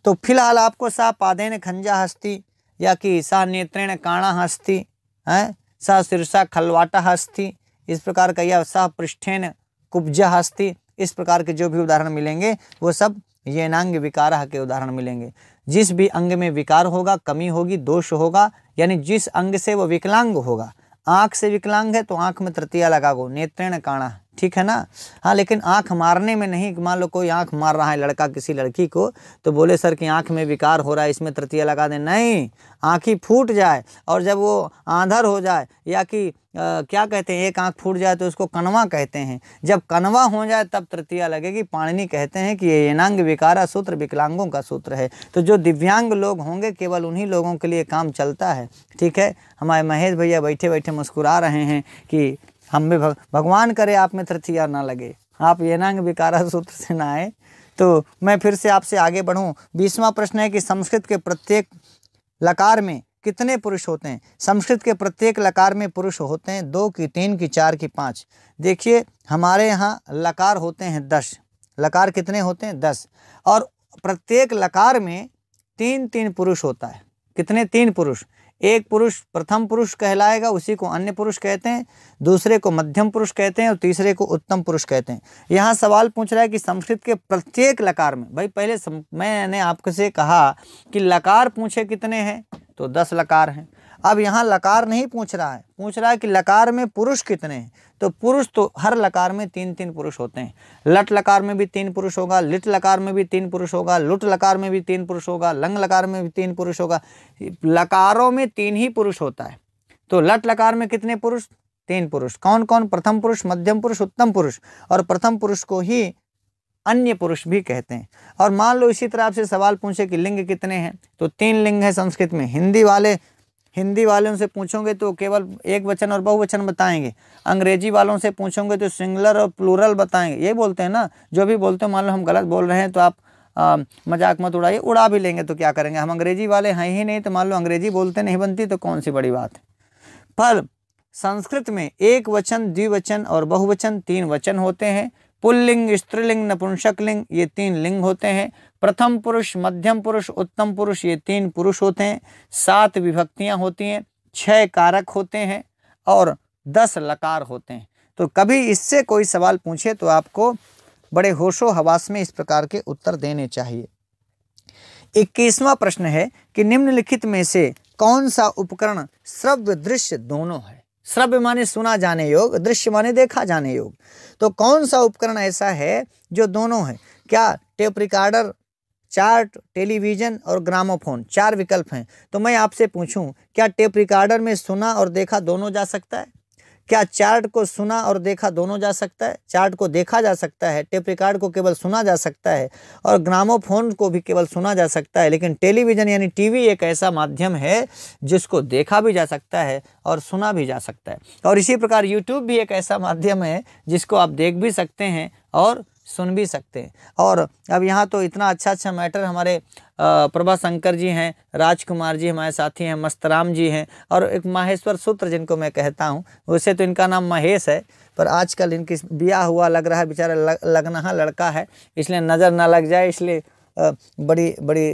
[SPEAKER 1] तो फिलहाल आपको सा पादेन खंजा हस्ती या कि सा नेत्रेण काणा हस्ती है सा सिरसा खलवाटा हस्ती इस प्रकार का या सा पृष्ठेन कुब्जा हस्ती इस प्रकार के जो भी उदाहरण मिलेंगे वो सब येनांग विकार के उदाहरण मिलेंगे जिस भी अंग में विकार होगा कमी होगी दोष होगा यानी जिस अंग से वो विकलांग होगा आँख से विकलांग है तो आँख में तृतीया लगा गो नेत्रण काणा ठीक है ना हाँ लेकिन आँख मारने में नहीं मान लो कोई आँख मार रहा है लड़का किसी लड़की को तो बोले सर कि आँख में विकार हो रहा है इसमें तृतीय लगा दें नहीं आँख ही फूट जाए और जब वो आंधर हो जाए या कि आ, क्या कहते हैं एक आंख फूट जाए तो उसको कनवा कहते हैं जब कनवा हो जाए तब तृतीया लगेगी पाणिनि कहते हैं कि ये एनांग विकारा सूत्र विकलांगों का सूत्र है तो जो दिव्यांग लोग होंगे केवल उन्हीं लोगों के लिए काम चलता है ठीक है हमारे महेश भैया बैठे बैठे मुस्कुरा रहे हैं कि हम में भग, भगवान करे आप में तृतीया ना लगे आप ये नांग विकारा सूत्र से ना आए तो मैं फिर से आपसे आगे बढ़ूं बीसवा प्रश्न है कि संस्कृत के प्रत्येक लकार में कितने पुरुष होते हैं संस्कृत के प्रत्येक लकार में पुरुष होते हैं दो की तीन की चार की पाँच देखिए हमारे यहाँ लकार होते हैं दस लकार कितने होते हैं दस और प्रत्येक लकार में तीन तीन पुरुष होता है कितने तीन पुरुष एक पुरुष प्रथम पुरुष कहलाएगा उसी को अन्य पुरुष कहते हैं दूसरे को मध्यम पुरुष कहते हैं और तीसरे को उत्तम पुरुष कहते हैं यहाँ सवाल पूछ रहा है कि संस्कृत के प्रत्येक लकार में भाई पहले मैंने आपसे कहा कि लकार पूछे कितने हैं तो दस लकार हैं अब यहाँ लकार नहीं पूछ रहा है पूछ रहा है कि लकार में पुरुष कितने हैं तो पुरुष तो हर लकार में तीन तीन पुरुष होते हैं लट लकार में भी तीन पुरुष होगा लिट लकार में भी तीन पुरुष होगा लुट लकार में भी तीन पुरुष होगा लंग लकार में भी तीन पुरुष होगा लकारों में तीन ही पुरुष होता है तो लट लकार में कितने पुरुष तीन पुरुष कौन कौन प्रथम पुरुष मध्यम पुरुष उत्तम पुरुष और प्रथम पुरुष को ही अन्य पुरुष भी कहते हैं और मान लो इसी तरह आपसे सवाल पूछे कि लिंग कितने हैं तो तीन लिंग है संस्कृत में हिंदी वाले हिंदी वालों से पूछोगे तो केवल एक वचन और बहुवचन बताएंगे अंग्रेजी वालों से पूछोगे तो सिंगलर और प्लूरल बताएंगे ये बोलते हैं ना जो भी बोलते हो मान लो हम गलत बोल रहे हैं तो आप मजाक मत उड़ाइए उड़ा भी लेंगे तो क्या करेंगे हम अंग्रेजी वाले हैं ही नहीं तो मान लो अंग्रेजी बोलते नहीं बनती तो कौन सी बड़ी बात है संस्कृत में एक वचन द्विवचन और बहुवचन तीन वचन होते हैं पुल्लिंग स्त्रीलिंग लिंग ये तीन लिंग होते हैं प्रथम पुरुष मध्यम पुरुष उत्तम पुरुष ये तीन पुरुष होते हैं सात विभक्तियाँ होती हैं छह कारक होते हैं और दस लकार होते हैं तो कभी इससे कोई सवाल पूछे तो आपको बड़े होशो हवास में इस प्रकार के उत्तर देने चाहिए इक्कीसवां प्रश्न है कि निम्नलिखित में से कौन सा उपकरण श्रव्य दृश्य दोनों है श्रव्य माने सुना जाने योग दृश्य माने देखा जाने योग तो कौन सा उपकरण ऐसा है जो दोनों है क्या टेप रिकॉर्डर चार्ट टेलीविज़न और ग्रामोफोन चार विकल्प हैं तो मैं आपसे पूछूं क्या टेप रिकॉर्डर में सुना और देखा दोनों जा सकता है क्या चार्ट को सुना और देखा दोनों जा सकता है चार्ट को देखा जा सकता है टेप रिकॉर्ड को केवल सुना जा सकता है और ग्रामोफोन को भी केवल सुना जा सकता है लेकिन टेलीविज़न यानी टीवी एक ऐसा माध्यम है जिसको देखा भी जा सकता है और सुना भी जा सकता है और इसी प्रकार यूट्यूब भी एक ऐसा माध्यम है जिसको आप देख भी सकते हैं और सुन भी सकते हैं और अब यहाँ तो इतना अच्छा अच्छा मैटर हमारे प्रभा शंकर जी हैं राजकुमार जी हमारे साथी हैं मस्तराम जी हैं और एक माहेश्वर सूत्र जिनको मैं कहता हूँ वैसे तो इनका नाम महेश है पर आजकल इनकी ब्याह हुआ लग रहा है बेचारा लगनहा लड़का है इसलिए नज़र ना लग जाए इसलिए बड़ी बड़ी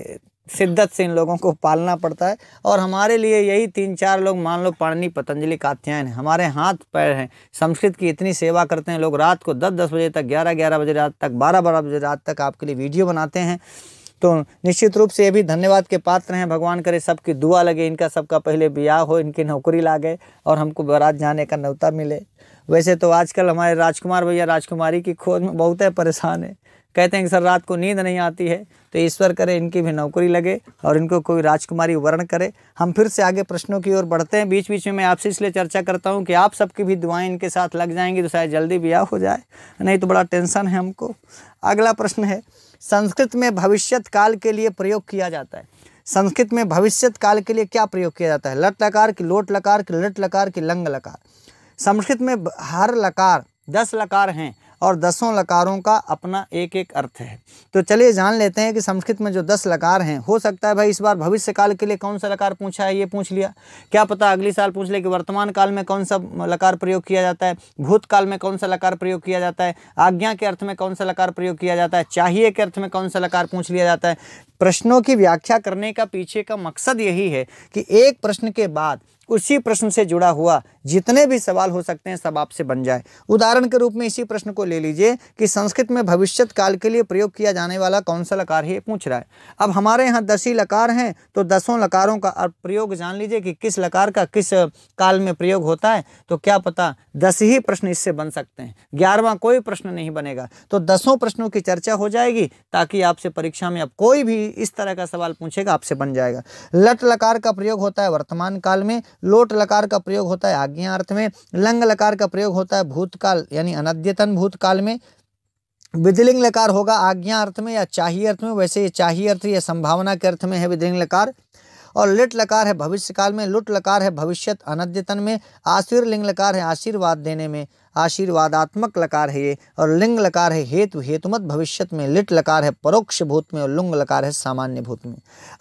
[SPEAKER 1] शिद्दत से इन लोगों को पालना पड़ता है और हमारे लिए यही तीन चार लोग मान लो पाणनी पतंजलि कात्यायन है हमारे हाथ पैर हैं संस्कृत की इतनी सेवा करते हैं लोग रात को दस दस बजे तक ग्यारह ग्यारह बजे रात तक बारह बारह बजे रात तक आपके लिए वीडियो बनाते हैं तो निश्चित रूप से ये भी धन्यवाद के पात्र हैं भगवान करे सबकी दुआ लगे इनका सबका पहले ब्याह हो इनकी नौकरी ला गए और हमको बारात जाने का न्यौता मिले वैसे तो आजकल हमारे राजकुमार भैया राजकुमारी की खोज में बहुत है परेशान है कहते हैं कि सर रात को नींद नहीं आती है तो ईश्वर करे इनकी भी नौकरी लगे और इनको कोई राजकुमारी वर्ण करे हम फिर से आगे प्रश्नों की ओर बढ़ते हैं बीच बीच में मैं आपसे इसलिए चर्चा करता हूँ कि आप सबकी भी दुआएं इनके साथ लग जाएंगी तो शायद जल्दी ब्याह हो जाए नहीं तो बड़ा टेंशन है हमको अगला प्रश्न है संस्कृत में भविष्यत काल के लिए प्रयोग किया जाता है संस्कृत में भविष्यत काल के लिए क्या प्रयोग किया जाता है लट लकार की लोट लकार की लट लकार की लंग लकार संस्कृत में हर लकार दस लकार हैं और दसों लकारों का अपना एक एक अर्थ है तो चलिए जान लेते हैं कि संस्कृत में जो दस लकार हैं हो सकता है भाई इस बार भविष्य काल के लिए कौन सा लकार पूछा है ये पूछ लिया क्या पता अगले साल पूछ ले कि वर्तमान काल में कौन सा लकार प्रयोग किया जाता है भूतकाल में कौन सा लकार प्रयोग किया जाता है आज्ञा के अर्थ में कौन सा लकार प्रयोग किया जाता है चाहिए के अर्थ में कौन सा लकार पूछ लिया जाता है प्रश्नों की व्याख्या करने का पीछे का मकसद यही है कि एक प्रश्न के बाद उसी प्रश्न से जुड़ा हुआ जितने भी सवाल हो सकते हैं सब आपसे बन जाए उदाहरण के रूप में इसी प्रश्न को ले लीजिए कि संस्कृत में भविष्यत काल के लिए प्रयोग किया जाने वाला कौन सा लकार ही पूछ रहा है अब हमारे यहाँ दस ही लकार हैं तो दसों लकारों का प्रयोग जान लीजिए कि किस लकार का किस काल में प्रयोग होता है तो क्या पता दस ही प्रश्न इससे बन सकते हैं ग्यारहवा कोई प्रश्न नहीं बनेगा तो दसों प्रश्नों की चर्चा हो जाएगी ताकि आपसे परीक्षा में अब कोई भी इस तरह का सवाल पूछेगा आपसे बन जाएगा लट लकार का प्रयोग होता है वर्तमान काल में लोट लकार का प्रयोग होता है आज्ञा अर्थ में लंग लकार का प्रयोग होता है भूतकाल यानी अनद्यतन भूतकाल में विधिलिंग लकार होगा आज्ञा अर्थ में या चाहिए अर्थ में वैसे ये चाहिए अर्थ या संभावना के अर्थ में है विधिलिंग लकार और लिट लकार है भविष्यकाल में लुट लकार है भविष्यत अनद्यतन में आशीर्लिंग लकार है आशीर्वाद देने में आशीर्वादात्मक लकार है ये और लिंग लकार है हेतु हेतुमत भविष्यत में लिट लकार है परोक्ष भूत में और लुंग लकार है सामान्य भूत में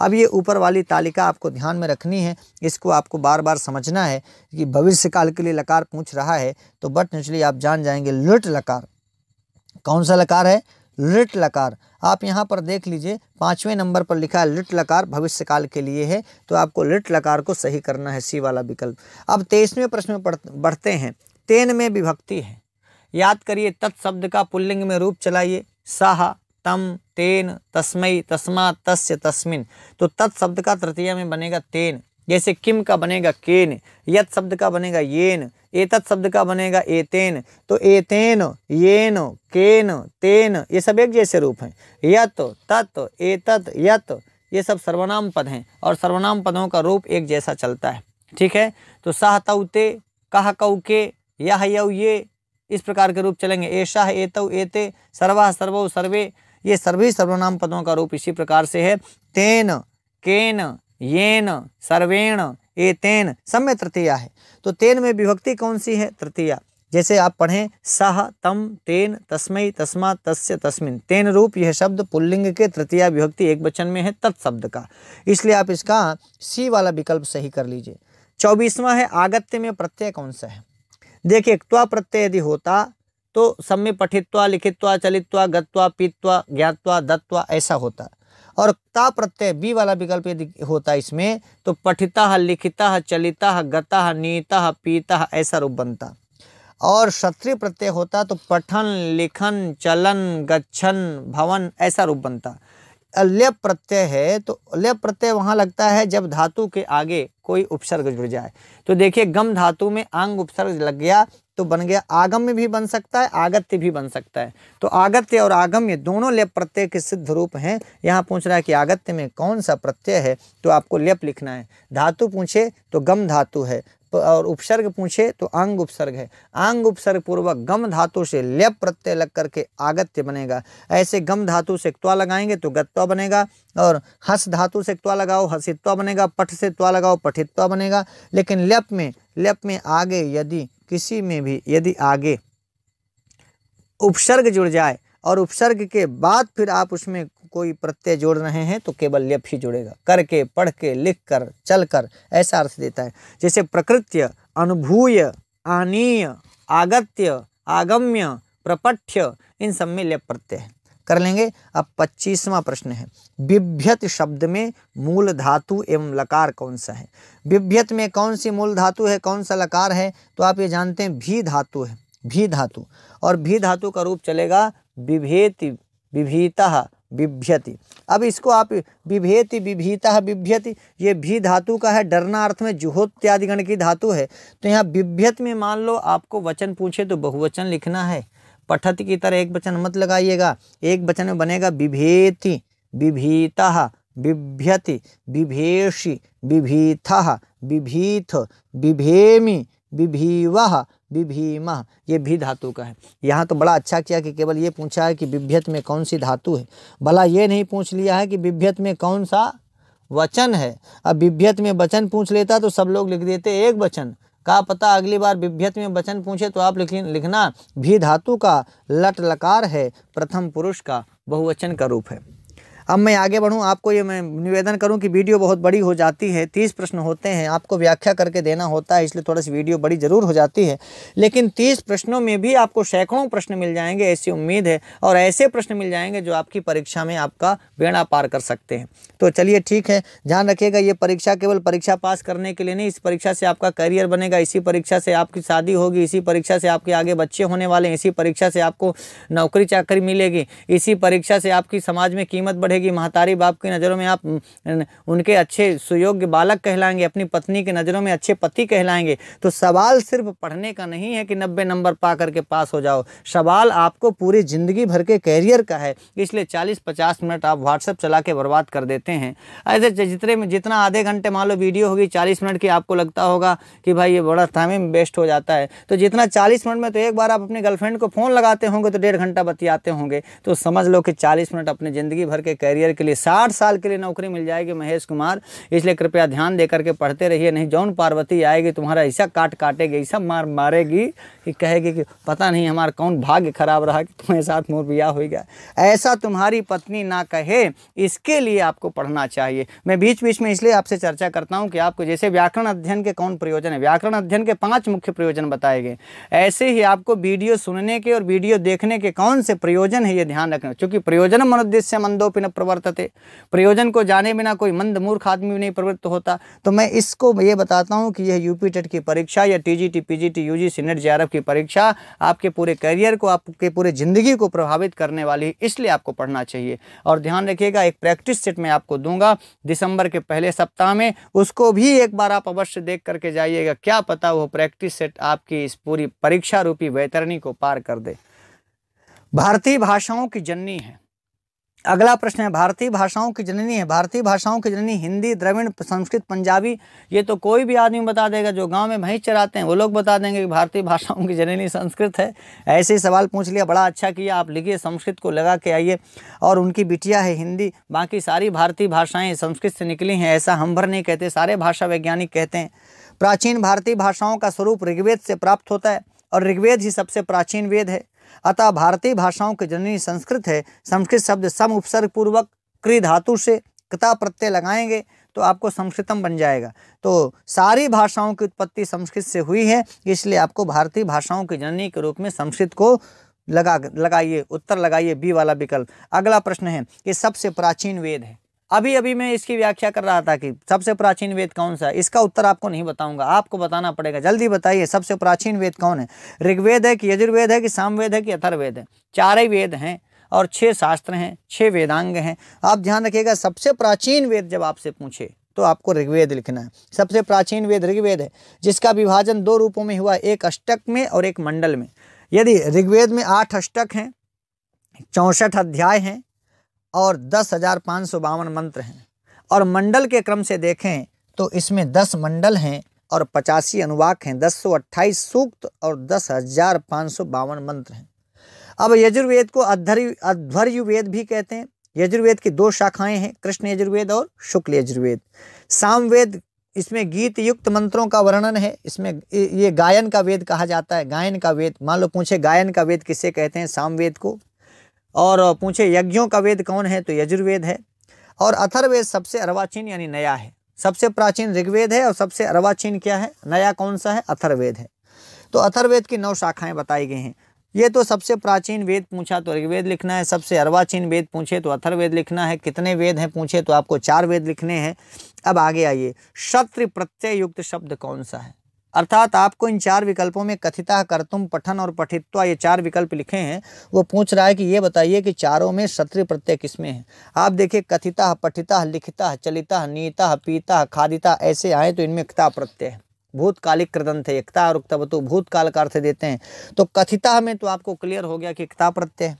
[SPEAKER 1] अब ये ऊपर वाली तालिका आपको ध्यान में रखनी है इसको आपको बार बार समझना है कि भविष्य काल के लिए लकार पूछ रहा है तो बट निचली आप जान जाएंगे लिट लकार कौन सा लकार है लिट लकार आप यहाँ पर देख लीजिए पाँचवें नंबर पर लिखा है लिट लकार भविष्यकाल के लिए है तो आपको लिट लकार को सही करना है सी वाला विकल्प अब तेईसवें प्रश्न में बढ़ते हैं तेन में विभक्ति है याद करिए तत्शब्द का पुल्लिंग में रूप चलाइए सह तम तेन तस्मय तस्मा तस्य तस्मिन तो तत्शब्द का तृतीय में बनेगा तेन जैसे किम का बनेगा केन यत शब्द का बनेगा येन एतत शब्द का बनेगा एतेन तो एतेन येन केन तेन ये सब एक जैसे रूप हैं यत तत् एतत यत ये सब सर्वनाम पद हैं और सर्वनाम पदों का रूप एक जैसा चलता है ठीक है तो सह तौते कह कौके या हयऊ ये इस प्रकार के रूप चलेंगे है एतव एते सर्वा सर्व सर्वे ये सर्वे सर्वनाम पदों का रूप इसी प्रकार से है तेन केन येन सर्वेण एतेन समय तृतीया है तो तेन में विभक्ति कौन सी है तृतीया जैसे आप पढ़ें सह तम तेन तस्मय तस्मा तस्य तस्मिन तेन रूप यह शब्द पुल्लिंग के तृतीया विभक्ति एक वचन में है तत्शब्द का इसलिए आप इसका सी वाला विकल्प सही कर लीजिए चौबीसवा है आगत्य में प्रत्यय कौन सा है देखिए क्वा प्रत्यय यदि होता तो सब में पठित्वा लिखित्वा चलित्वा गत्वा पीतवा ज्ञातवा दत्वा ऐसा होता और ता प्रत्यय बी वाला विकल्प यदि होता इसमें तो पठिता लिखिता चलिता गता नीता पीता ऐसा रूप बनता और क्षत्रिय प्रत्यय होता तो पठन लिखन चलन गच्छन भवन ऐसा रूप बनता अल्य प्रत्यय है तो अल्य प्रत्यय वहाँ लगता है जब धातु के आगे कोई उपसर्ग जुड़ जाए तो देखिए गम धातु में अंग उपसर्ग लग गया तो बन गया आगम में भी बन सकता है आगत्य भी बन सकता है तो आगत्य और आगम्य दोनों लेप प्रत्यय के सिद्ध रूप हैं यहाँ पूछ रहा है कि आगत्य में कौन सा प्रत्यय है तो आपको लेप लिखना है धातु पूछे तो गम धातु है और उपसर्ग पूछे तो अंग उपसर्ग है अंग उपसर्ग पूर्वक गम धातु से लेप प्रत्यय लग करके आगत्य बनेगा ऐसे गम धातु से त्वा लगाएंगे तो गत्वा बनेगा और हस धातु से त्वा लगाओ हसित्वा बनेगा पठ से त्वा लगाओ पठित्वा बनेगा लेकिन लेप में लेप में आगे यदि किसी में भी यदि आगे उपसर्ग जुड़ जाए और उपसर्ग के बाद फिर आप उसमें कोई प्रत्यय जोड़ रहे हैं तो केवल लेप ही जुड़ेगा करके पढ़ के लिख कर चल कर ऐसा अर्थ देता है जैसे प्रकृत्य अनुभूय आनीय आगत्य आगम्य प्रपठ्य इन सब में लेप प्रत्यय है कर लेंगे अब पच्चीसवा प्रश्न है बिभ्यत शब्द में मूल धातु एवं लकार कौन सा है बिभ्यत में कौन सी मूल धातु है कौन सा लकार है तो आप ये जानते हैं भी धातु है भी धातु और भी धातु का रूप चलेगा विभेति विभीता बिभ्यति अब इसको आप विभेति विभीता बिभ्यति ये भी धातु का है डरना अर्थ में जुहोत्यादि गण की धातु है तो यहाँ बिभ्यत में मान लो आपको वचन पूछे तो बहुवचन लिखना है पठत की तरह एक वचन मत लगाइएगा एक वचन में बनेगा विभेति विभीता बिभ्यति विभेषि बिभीथ विभीथ बिभेमि विभीवह विभीम ये भी धातु का है यहाँ तो बड़ा अच्छा किया कि केवल ये पूछा है कि विभ्यत में कौन सी धातु है भला ये नहीं पूछ लिया है कि विभ्यत में कौन सा वचन है अब विभ्यत में वचन पूछ लेता तो सब लोग लिख देते एक वचन का पता अगली बार विभ्यत में वचन पूछे तो आप लिखना भी धातु का लट लकार है प्रथम पुरुष का बहुवचन का रूप है अब मैं आगे बढ़ूँ आपको ये मैं निवेदन करूँ कि वीडियो बहुत बड़ी हो जाती है तीस प्रश्न होते हैं आपको व्याख्या करके देना होता है इसलिए थोड़ा सी वीडियो बड़ी ज़रूर हो जाती है लेकिन तीस प्रश्नों में भी आपको सैकड़ों प्रश्न मिल जाएंगे ऐसी उम्मीद है और ऐसे प्रश्न मिल जाएंगे जो आपकी परीक्षा में आपका बेड़ा पार कर सकते हैं तो चलिए ठीक है ध्यान रखिएगा ये परीक्षा केवल परीक्षा पास करने के लिए नहीं इस परीक्षा से आपका करियर बनेगा इसी परीक्षा से आपकी शादी होगी इसी परीक्षा से आपके आगे बच्चे होने वाले हैं इसी परीक्षा से आपको नौकरी चाकरी मिलेगी इसी परीक्षा से आपकी समाज में कीमत बढ़ेगी बूढ़े की महतारी बाप की नज़रों में आप उनके अच्छे सुयोग्य बालक कहलाएंगे अपनी पत्नी की नज़रों में अच्छे पति कहलाएंगे तो सवाल सिर्फ पढ़ने का नहीं है कि नब्बे नंबर पा करके पास हो जाओ सवाल आपको पूरी ज़िंदगी भर के कैरियर का है इसलिए चालीस पचास मिनट आप व्हाट्सअप चला के बर्बाद कर देते हैं ऐसे जितने में जितना आधे घंटे मान लो वीडियो होगी चालीस मिनट की आपको लगता होगा कि भाई ये बड़ा टाइम वेस्ट हो जाता है तो जितना चालीस मिनट में तो एक बार आप अपनी गर्लफ्रेंड को फ़ोन लगाते होंगे तो डेढ़ घंटा बतियाते होंगे तो समझ लो कि चालीस मिनट अपने ज़िंदगी भर के कैरियर के लिए साठ साल के लिए नौकरी मिल जाएगी महेश कुमार इसलिए कृपया ध्यान दे करके पढ़ते रहिए नहीं जौन पार्वती आएगी तुम्हारा ऐसा काट काटेगी ऐसा मार मारेगी कि कहेगी कि पता नहीं हमारा कौन भाग्य खराब रहा कि तुम्हारे साथ मोर ब्याह हो गया ऐसा तुम्हारी पत्नी ना कहे इसके लिए आपको पढ़ना चाहिए मैं बीच बीच में इसलिए आपसे चर्चा करता हूँ कि आपको जैसे व्याकरण अध्ययन के कौन प्रयोजन है व्याकरण अध्ययन के पाँच मुख्य प्रयोजन बताए गए ऐसे ही आपको वीडियो सुनने के और वीडियो देखने के कौन से प्रयोजन है ये ध्यान रखना चूँकि प्रयोजन मनुद्देश्य मंदोपिन प्रवर्तते प्रयोजन को जाने बिना कोई मंद मूर्ख आदमी नहीं प्रवृत्त होता तो मैं इसको ये बताता हूँ कि यह यूपी टेट की परीक्षा या T G T P G T U G C NET J की परीक्षा आपके पूरे करियर को आपके पूरे ज़िंदगी को प्रभावित करने वाली है इसलिए आपको पढ़ना चाहिए और ध्यान रखिएगा एक प्रैक्टिस सेट मैं आपको दूंगा दिसंबर के पहले सप्ताह में उसको भी एक बार आप अवश्य देख करके जाइएगा क्या पता वो प्रैक्टिस सेट आपकी इस पूरी परीक्षा रूपी वैतरणी को पार कर दे भारतीय भाषाओं की जननी है अगला प्रश्न है भारतीय भाषाओं की जननी है भारतीय भाषाओं की जननी हिंदी द्रविड़ संस्कृत पंजाबी ये तो कोई भी आदमी बता देगा जो गांव में भैंस चराते हैं वो लोग बता देंगे कि भारतीय भाषाओं की जननी संस्कृत है ऐसे ही सवाल पूछ लिया बड़ा अच्छा किया आप लिखिए संस्कृत को लगा के आइए और उनकी बिटिया है हिंदी बाकी सारी भारतीय भाषाएँ संस्कृत से निकली हैं ऐसा हम भर नहीं कहते सारे भाषा वैज्ञानिक कहते हैं प्राचीन भारतीय भाषाओं का स्वरूप ऋग्वेद से प्राप्त होता है और ऋग्वेद ही सबसे प्राचीन वेद है अतः भारतीय भाषाओं की जननी संस्कृत है संस्कृत शब्द सम उपसर्ग पूर्वक क्री धातु से कृता प्रत्यय लगाएंगे तो आपको संस्कृतम बन जाएगा तो सारी भाषाओं की उत्पत्ति संस्कृत से हुई है इसलिए आपको भारतीय भाषाओं की जननी के रूप में संस्कृत को लगा लगाइए उत्तर लगाइए बी वाला विकल्प अगला प्रश्न है ये सबसे प्राचीन वेद है अभी अभी मैं इसकी व्याख्या कर रहा था कि सबसे प्राचीन वेद कौन सा है इसका उत्तर आपको नहीं बताऊंगा आपको बताना पड़ेगा जल्दी बताइए सबसे प्राचीन वेद कौन है ऋग्वेद है कि यजुर्वेद है कि सामवेद है कि अथर्वेद है चार ही वेद हैं और छः शास्त्र हैं छः वेदांग हैं आप ध्यान रखिएगा सबसे प्राचीन वेद जब आपसे पूछे तो आपको ऋग्वेद लिखना है सबसे प्राचीन वेद ऋग्वेद है जिसका विभाजन दो रूपों में हुआ एक अष्टक में और एक मंडल में यदि ऋग्वेद में आठ अष्टक हैं चौंसठ अध्याय हैं और दस हज़ार पाँच सौ बावन मंत्र हैं और मंडल के क्रम से देखें तो इसमें दस मंडल हैं और पचासी अनुवाक हैं दस सौ अट्ठाईस सूक्त और दस हज़ार पाँच सौ बावन मंत्र हैं अब यजुर्वेद को अध्वर्य अध्वर्युवेद भी कहते हैं यजुर्वेद की दो शाखाएं हैं कृष्ण यजुर्वेद और शुक्ल यजुर्वेद सामवेद इसमें गीत युक्त मंत्रों का वर्णन है इसमें ये गायन का वेद कहा जाता है गायन का वेद मान लो पूछे गायन का वेद किसे कहते हैं सामवेद को और पूछे यज्ञों का वेद कौन है तो यजुर्वेद है और अथर्वेद सबसे अर्वाचीन यानी नया है सबसे प्राचीन ऋग्वेद है और सबसे अर्वाचीन क्या है नया कौन सा है अथर्वेद है तो अथर्वेद की नौ शाखाएं बताई गई हैं ये तो सबसे प्राचीन वेद पूछा तो ऋग्वेद लिखना है सबसे अर्वाचीन वेद पूछे तो अथर्वेद लिखना है कितने वेद हैं पूछे तो आपको चार वेद लिखने हैं अब आगे आइए शत्रु प्रत्यय युक्त शब्द कौन सा है अर्थात आपको इन चार विकल्पों में कथिता कर्तुम पठन और पठित्वा ये चार विकल्प लिखे हैं वो पूछ रहा है कि ये बताइए कि चारों में शत्रु प्रत्यय किसमें है आप देखिए कथिता पठिता लिखिता चलिता नीता पीता खादिता ऐसे आए तो इनमें क्ता प्रत्यय है भूतकालिक कृदंत है एकता और उक्तवतु भूतकाल का अर्थ देते हैं तो कथिता में तो आपको क्लियर हो गया कि एकता प्रत्यय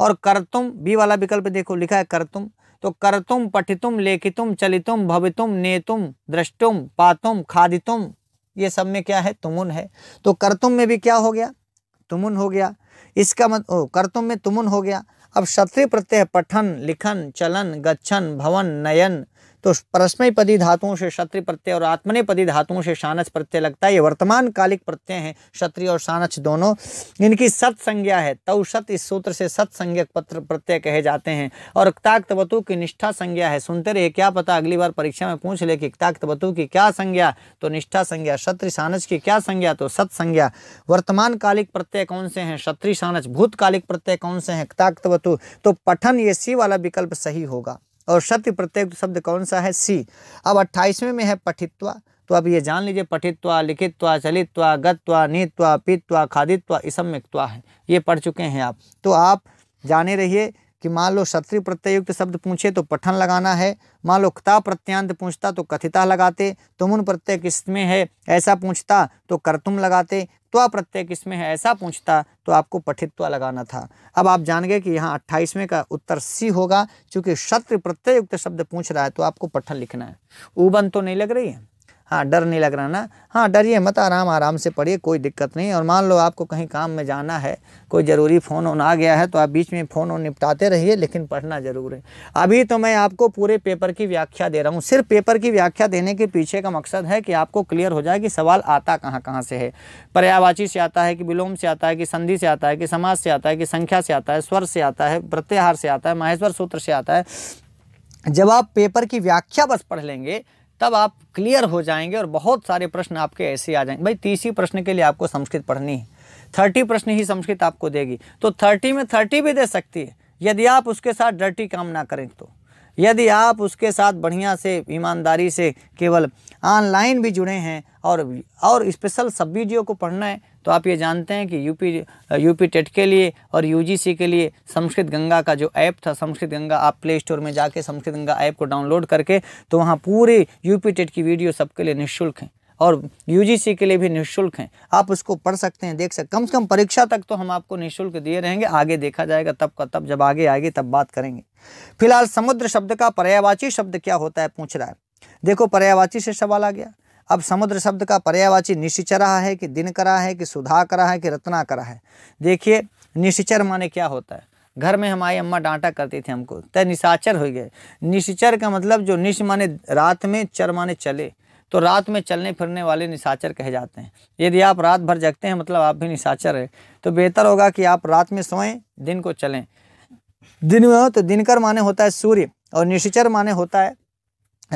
[SPEAKER 1] और करतुम बी वाला विकल्प देखो लिखा है करतुम तो करतुम पठितुम लेखितुम चलितुम भवितुम नेतुम द्रष्टुम पातुम खादितुम ये सब में क्या है तुमुन है तो करतुम में भी क्या हो गया तुमुन हो गया इसका मत ओ, करतुम में तुमुन हो गया अब शत्रु प्रत्यय पठन लिखन चलन गच्छन भवन नयन तो परस्मयपदी धातुओं से क्षत्रिय प्रत्यय और आत्मनेपदी धातुओं से शानच प्रत्यय लगता है ये वर्तमान कालिक प्रत्यय हैं क्षत्रिय और शानच दोनों इनकी सत संज्ञा है तव सत इस सूत्र से सत संज्ञक पत्र प्रत्यय कहे जाते हैं और इक्ताक्तवतु की निष्ठा संज्ञा है सुनते रहिए क्या पता अगली बार परीक्षा में पूछ ले कि इक्ताक्तवतु की क्या संज्ञा तो निष्ठा संज्ञा क्षत्रिय शानच की क्या संज्ञा तो सत संज्ञा वर्तमान कालिक प्रत्यय कौन से हैं क्षत्रिय शानच भूतकालिक प्रत्यय कौन से हैं इक्ताक्तवतु तो पठन ये सी वाला विकल्प सही होगा और सत्य प्रत्येक शब्द कौन सा है सी अब अट्ठाईसवें में है पठित्वा तो अब ये जान लीजिए पठित्वा लिखित्वा चलित्वा गत्वा नीतवा पीतवा खादित्वा इसम्यक्त्वा है ये पढ़ चुके हैं आप तो आप जाने रहिए कि मान लो शत्रु प्रत्ययुक्त शब्द पूछे तो पठन लगाना है मान लो कता प्रत्यांत पूछता तो कथिता लगाते तुम प्रत्यय किसमें है ऐसा पूछता तो करतुम लगाते त्वा प्रत्यय किसमें है ऐसा पूछता तो आपको पठित्व लगाना था अब आप जान गए कि यहाँ अट्ठाईसवें का उत्तर सी होगा क्योंकि शत्रु प्रत्ययुक्त शब्द पूछ रहा है तो आपको पठन लिखना है ऊबन तो नहीं लग रही है हाँ डर नहीं लग रहा ना हाँ डरिए मत आराम आराम से पढ़िए कोई दिक्कत नहीं और मान लो आपको कहीं काम में जाना है कोई ज़रूरी फ़ोन ऑन आ गया है तो आप बीच में फ़ोन ऑन निपटाते रहिए लेकिन पढ़ना ज़रूर है अभी तो मैं आपको पूरे पेपर की व्याख्या दे रहा हूँ सिर्फ पेपर की व्याख्या देने के पीछे का मकसद है कि आपको क्लियर हो जाए कि सवाल आता कहाँ कहाँ से है पर्यावाची से आता है कि विलोम से आता है कि संधि से आता है कि समाज से आता है कि संख्या से आता है स्वर से आता है प्रत्याहार से आता है माहेश्वर सूत्र से आता है जब आप पेपर की व्याख्या बस पढ़ लेंगे तब आप क्लियर हो जाएंगे और बहुत सारे प्रश्न आपके ऐसे आ जाएंगे भाई तीसरी प्रश्न के लिए आपको संस्कृत पढ़नी है थर्टी प्रश्न ही संस्कृत आपको देगी तो थर्टी में थर्टी भी दे सकती है यदि आप उसके साथ डर्टी काम ना करें तो यदि आप उसके साथ बढ़िया से ईमानदारी से केवल ऑनलाइन भी जुड़े हैं और और स्पेशल सब वीडियो को पढ़ना है तो आप ये जानते हैं कि यूपी यूपी टेट के लिए और यूजीसी के लिए संस्कृत गंगा का जो ऐप था संस्कृत गंगा आप प्ले स्टोर में जाके संस्कृत गंगा ऐप को डाउनलोड करके तो वहाँ पूरे यूपी टेट की वीडियो सबके लिए निःशुल्क हैं और यूजीसी के लिए भी निःशुल्क हैं आप उसको पढ़ सकते हैं देख सकते कम से कम परीक्षा तक तो हम आपको निःशुल्क दिए रहेंगे आगे देखा जाएगा तब का तब जब आगे आएगी तब बात करेंगे फिलहाल समुद्र शब्द का पर्यावाची शब्द क्या होता है पूछ रहा है देखो पर्यावाची से सवाल आ गया अब समुद्र शब्द का पर्यावाची निशिचरा है कि दिनकरा है कि सुधा करा है कि रत्ना करा है देखिए निशिचर माने क्या होता है घर में हमारी अम्मा डांटा करती थी हमको तय निशाचर हो गए निशिचर का मतलब जो निश माने रात में चर माने चले तो रात में चलने फिरने वाले निशाचर कहे जाते हैं यदि आप रात भर जगते हैं मतलब आप भी निशाचर है तो बेहतर होगा कि आप रात में सोएं दिन को चलें दिन में हो तो दिनकर माने होता है सूर्य और निशिचर माने होता है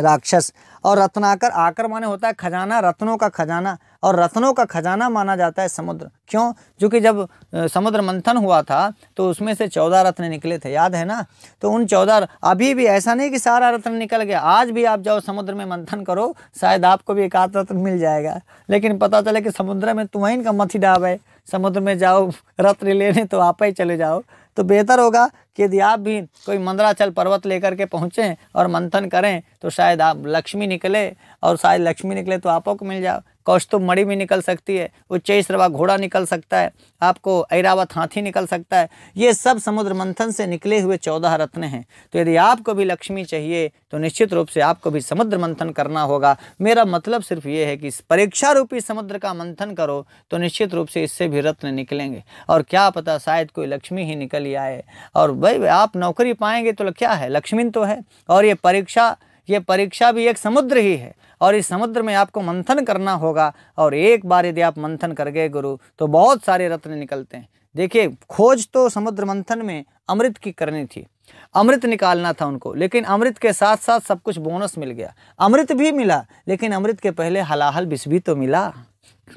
[SPEAKER 1] राक्षस और रत्नाकर आकर माने होता है खजाना रत्नों का खजाना और रत्नों का खजाना माना जाता है समुद्र क्यों जो कि जब समुद्र मंथन हुआ था तो उसमें से चौदह रत्न निकले थे याद है ना तो उन चौदह अभी भी ऐसा नहीं कि सारा रत्न निकल गया आज भी आप जाओ समुद्र में मंथन करो शायद आपको भी एक आध रत्न मिल जाएगा लेकिन पता चले कि समुद्र में तुम्हें का मथी डाब है समुद्र में जाओ रत्न लेने तो आप ही चले जाओ तो बेहतर होगा कि यदि आप भी कोई मंदराचल पर्वत लेकर के पहुँचें और मंथन करें तो शायद आप लक्ष्मी निकले और शायद लक्ष्मी निकले तो आपों को मिल जाओ कौस्तुभ तो मड़ी भी निकल सकती है उच्चेश्रवा घोड़ा निकल सकता है आपको ऐरावत हाथी निकल सकता है ये सब समुद्र मंथन से निकले हुए चौदह रत्न हैं तो यदि आपको भी लक्ष्मी चाहिए तो निश्चित रूप से आपको भी समुद्र मंथन करना होगा मेरा मतलब सिर्फ ये है कि परीक्षा रूपी समुद्र का मंथन करो तो निश्चित रूप से इससे भी रत्न निकलेंगे और क्या पता शायद कोई लक्ष्मी ही निकल आए और भाई आप नौकरी पाएंगे तो क्या है लक्ष्मी तो है और ये परीक्षा ये परीक्षा भी एक समुद्र ही है और इस समुद्र में आपको मंथन करना होगा और एक बार यदि आप मंथन कर गए गुरु तो बहुत सारे रत्न निकलते हैं देखिए खोज तो समुद्र मंथन में अमृत की करनी थी अमृत निकालना था उनको लेकिन अमृत के साथ साथ सब कुछ बोनस मिल गया अमृत भी मिला लेकिन अमृत के पहले हलाहल बिस भी तो मिला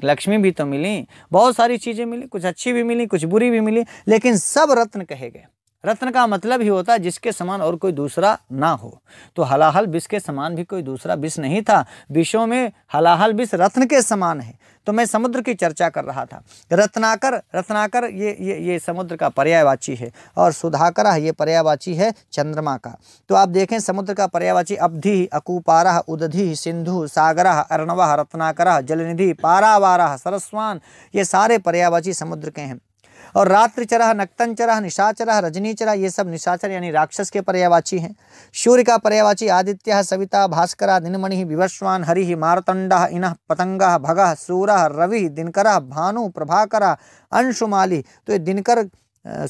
[SPEAKER 1] लक्ष्मी भी तो मिली बहुत सारी चीज़ें मिली कुछ अच्छी भी मिली कुछ बुरी भी मिली लेकिन सब रत्न कहे गए रत्न का मतलब ही होता है जिसके समान और कोई दूसरा ना हो तो हलाहल विष के समान भी कोई दूसरा विष नहीं था विषों में हलाहल विष रत्न के समान है तो मैं समुद्र की चर्चा कर रहा था रत्नाकर रत्नाकर ये ये ये समुद्र का पर्यायवाची है और सुधाकर ये पर्यायवाची है चंद्रमा का तो आप देखें समुद्र का पर्यायवाची अवधि अकूपारह उदधि सिंधु सागर अर्णव रत्नाकर जलनिधि पारावार सरस्वान ये सारे पर्यायवाची समुद्र के हैं और रात्रिचरह नक्तनचरह निशाचरह रजनीचरा ये सब निशाचर यानी राक्षस के पर्यावाची हैं सूर्य का पर्यावाची आदित्य सविता भास्कर दिनमणि विवश्वान हरि मारतंड इन पतंग भग सूर रवि दिनकर भानु प्रभाकर अंशुमाली तो ये दिनकर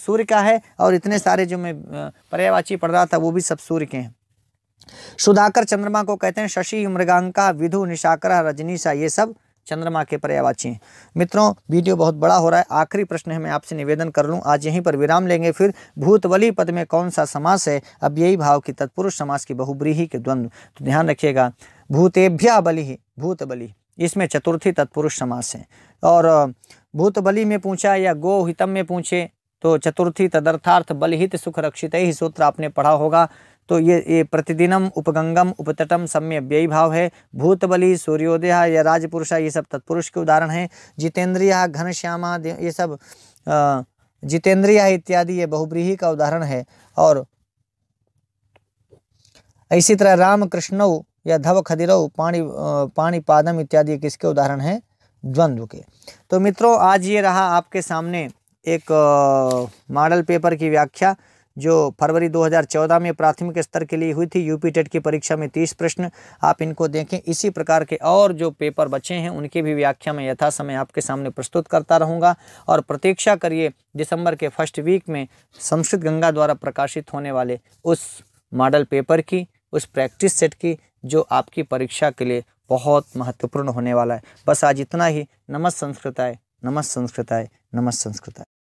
[SPEAKER 1] सूर्य का है और इतने सारे जो मैं पर्यावाची पढ़ रहा था वो भी सब सूर्य के हैं सुधाकर चंद्रमा को कहते हैं शशि मृगांका विधु निशाकर रजनीशा ये सब चंद्रमा के पर्यावाची हैं मित्रों वीडियो बहुत बड़ा हो रहा है आखिरी प्रश्न है मैं आपसे निवेदन कर लूँ आज यहीं पर विराम लेंगे फिर भूतवली पद में कौन सा समास है अब यही भाव की तत्पुरुष समास की बहुब्रीही के द्वंद्व तो ध्यान रखिएगा भूतेभ्या बलि भूत बलि इसमें चतुर्थी तत्पुरुष समास है और भूत बलि में पूछा या गोहितम में पूछे तो चतुर्थी तदर्थार्थ बलहित सुख रक्षित ही सूत्र आपने पढ़ा होगा तो ये ये प्रतिदिनम उपगंगम उपतटम सम्य व्यय भाव है भूतबली सूर्योदय या राजपुरुषा ये सब तत्पुरुष के उदाहरण हैं जितेंद्रिया घनश्यामा ये सब जितेंद्रिया इत्यादि ये बहुब्रीही का उदाहरण है और इसी तरह राम कृष्णव या धव खदिरव पाणी पाणीपादम इत्यादि किसके उदाहरण हैं द्वंद्व के तो मित्रों आज ये रहा आपके सामने एक मॉडल पेपर की व्याख्या जो फरवरी 2014 में प्राथमिक स्तर के लिए हुई थी यूपी टेट की परीक्षा में तीस प्रश्न आप इनको देखें इसी प्रकार के और जो पेपर बचे हैं उनकी भी व्याख्या में यथा समय आपके सामने प्रस्तुत करता रहूँगा और प्रतीक्षा करिए दिसंबर के फर्स्ट वीक में संस्कृत गंगा द्वारा प्रकाशित होने वाले उस मॉडल पेपर की उस प्रैक्टिस सेट की जो आपकी परीक्षा के लिए बहुत महत्वपूर्ण होने वाला है बस आज इतना ही नमस् संस्कृत नमस् नमस्त नमस् आय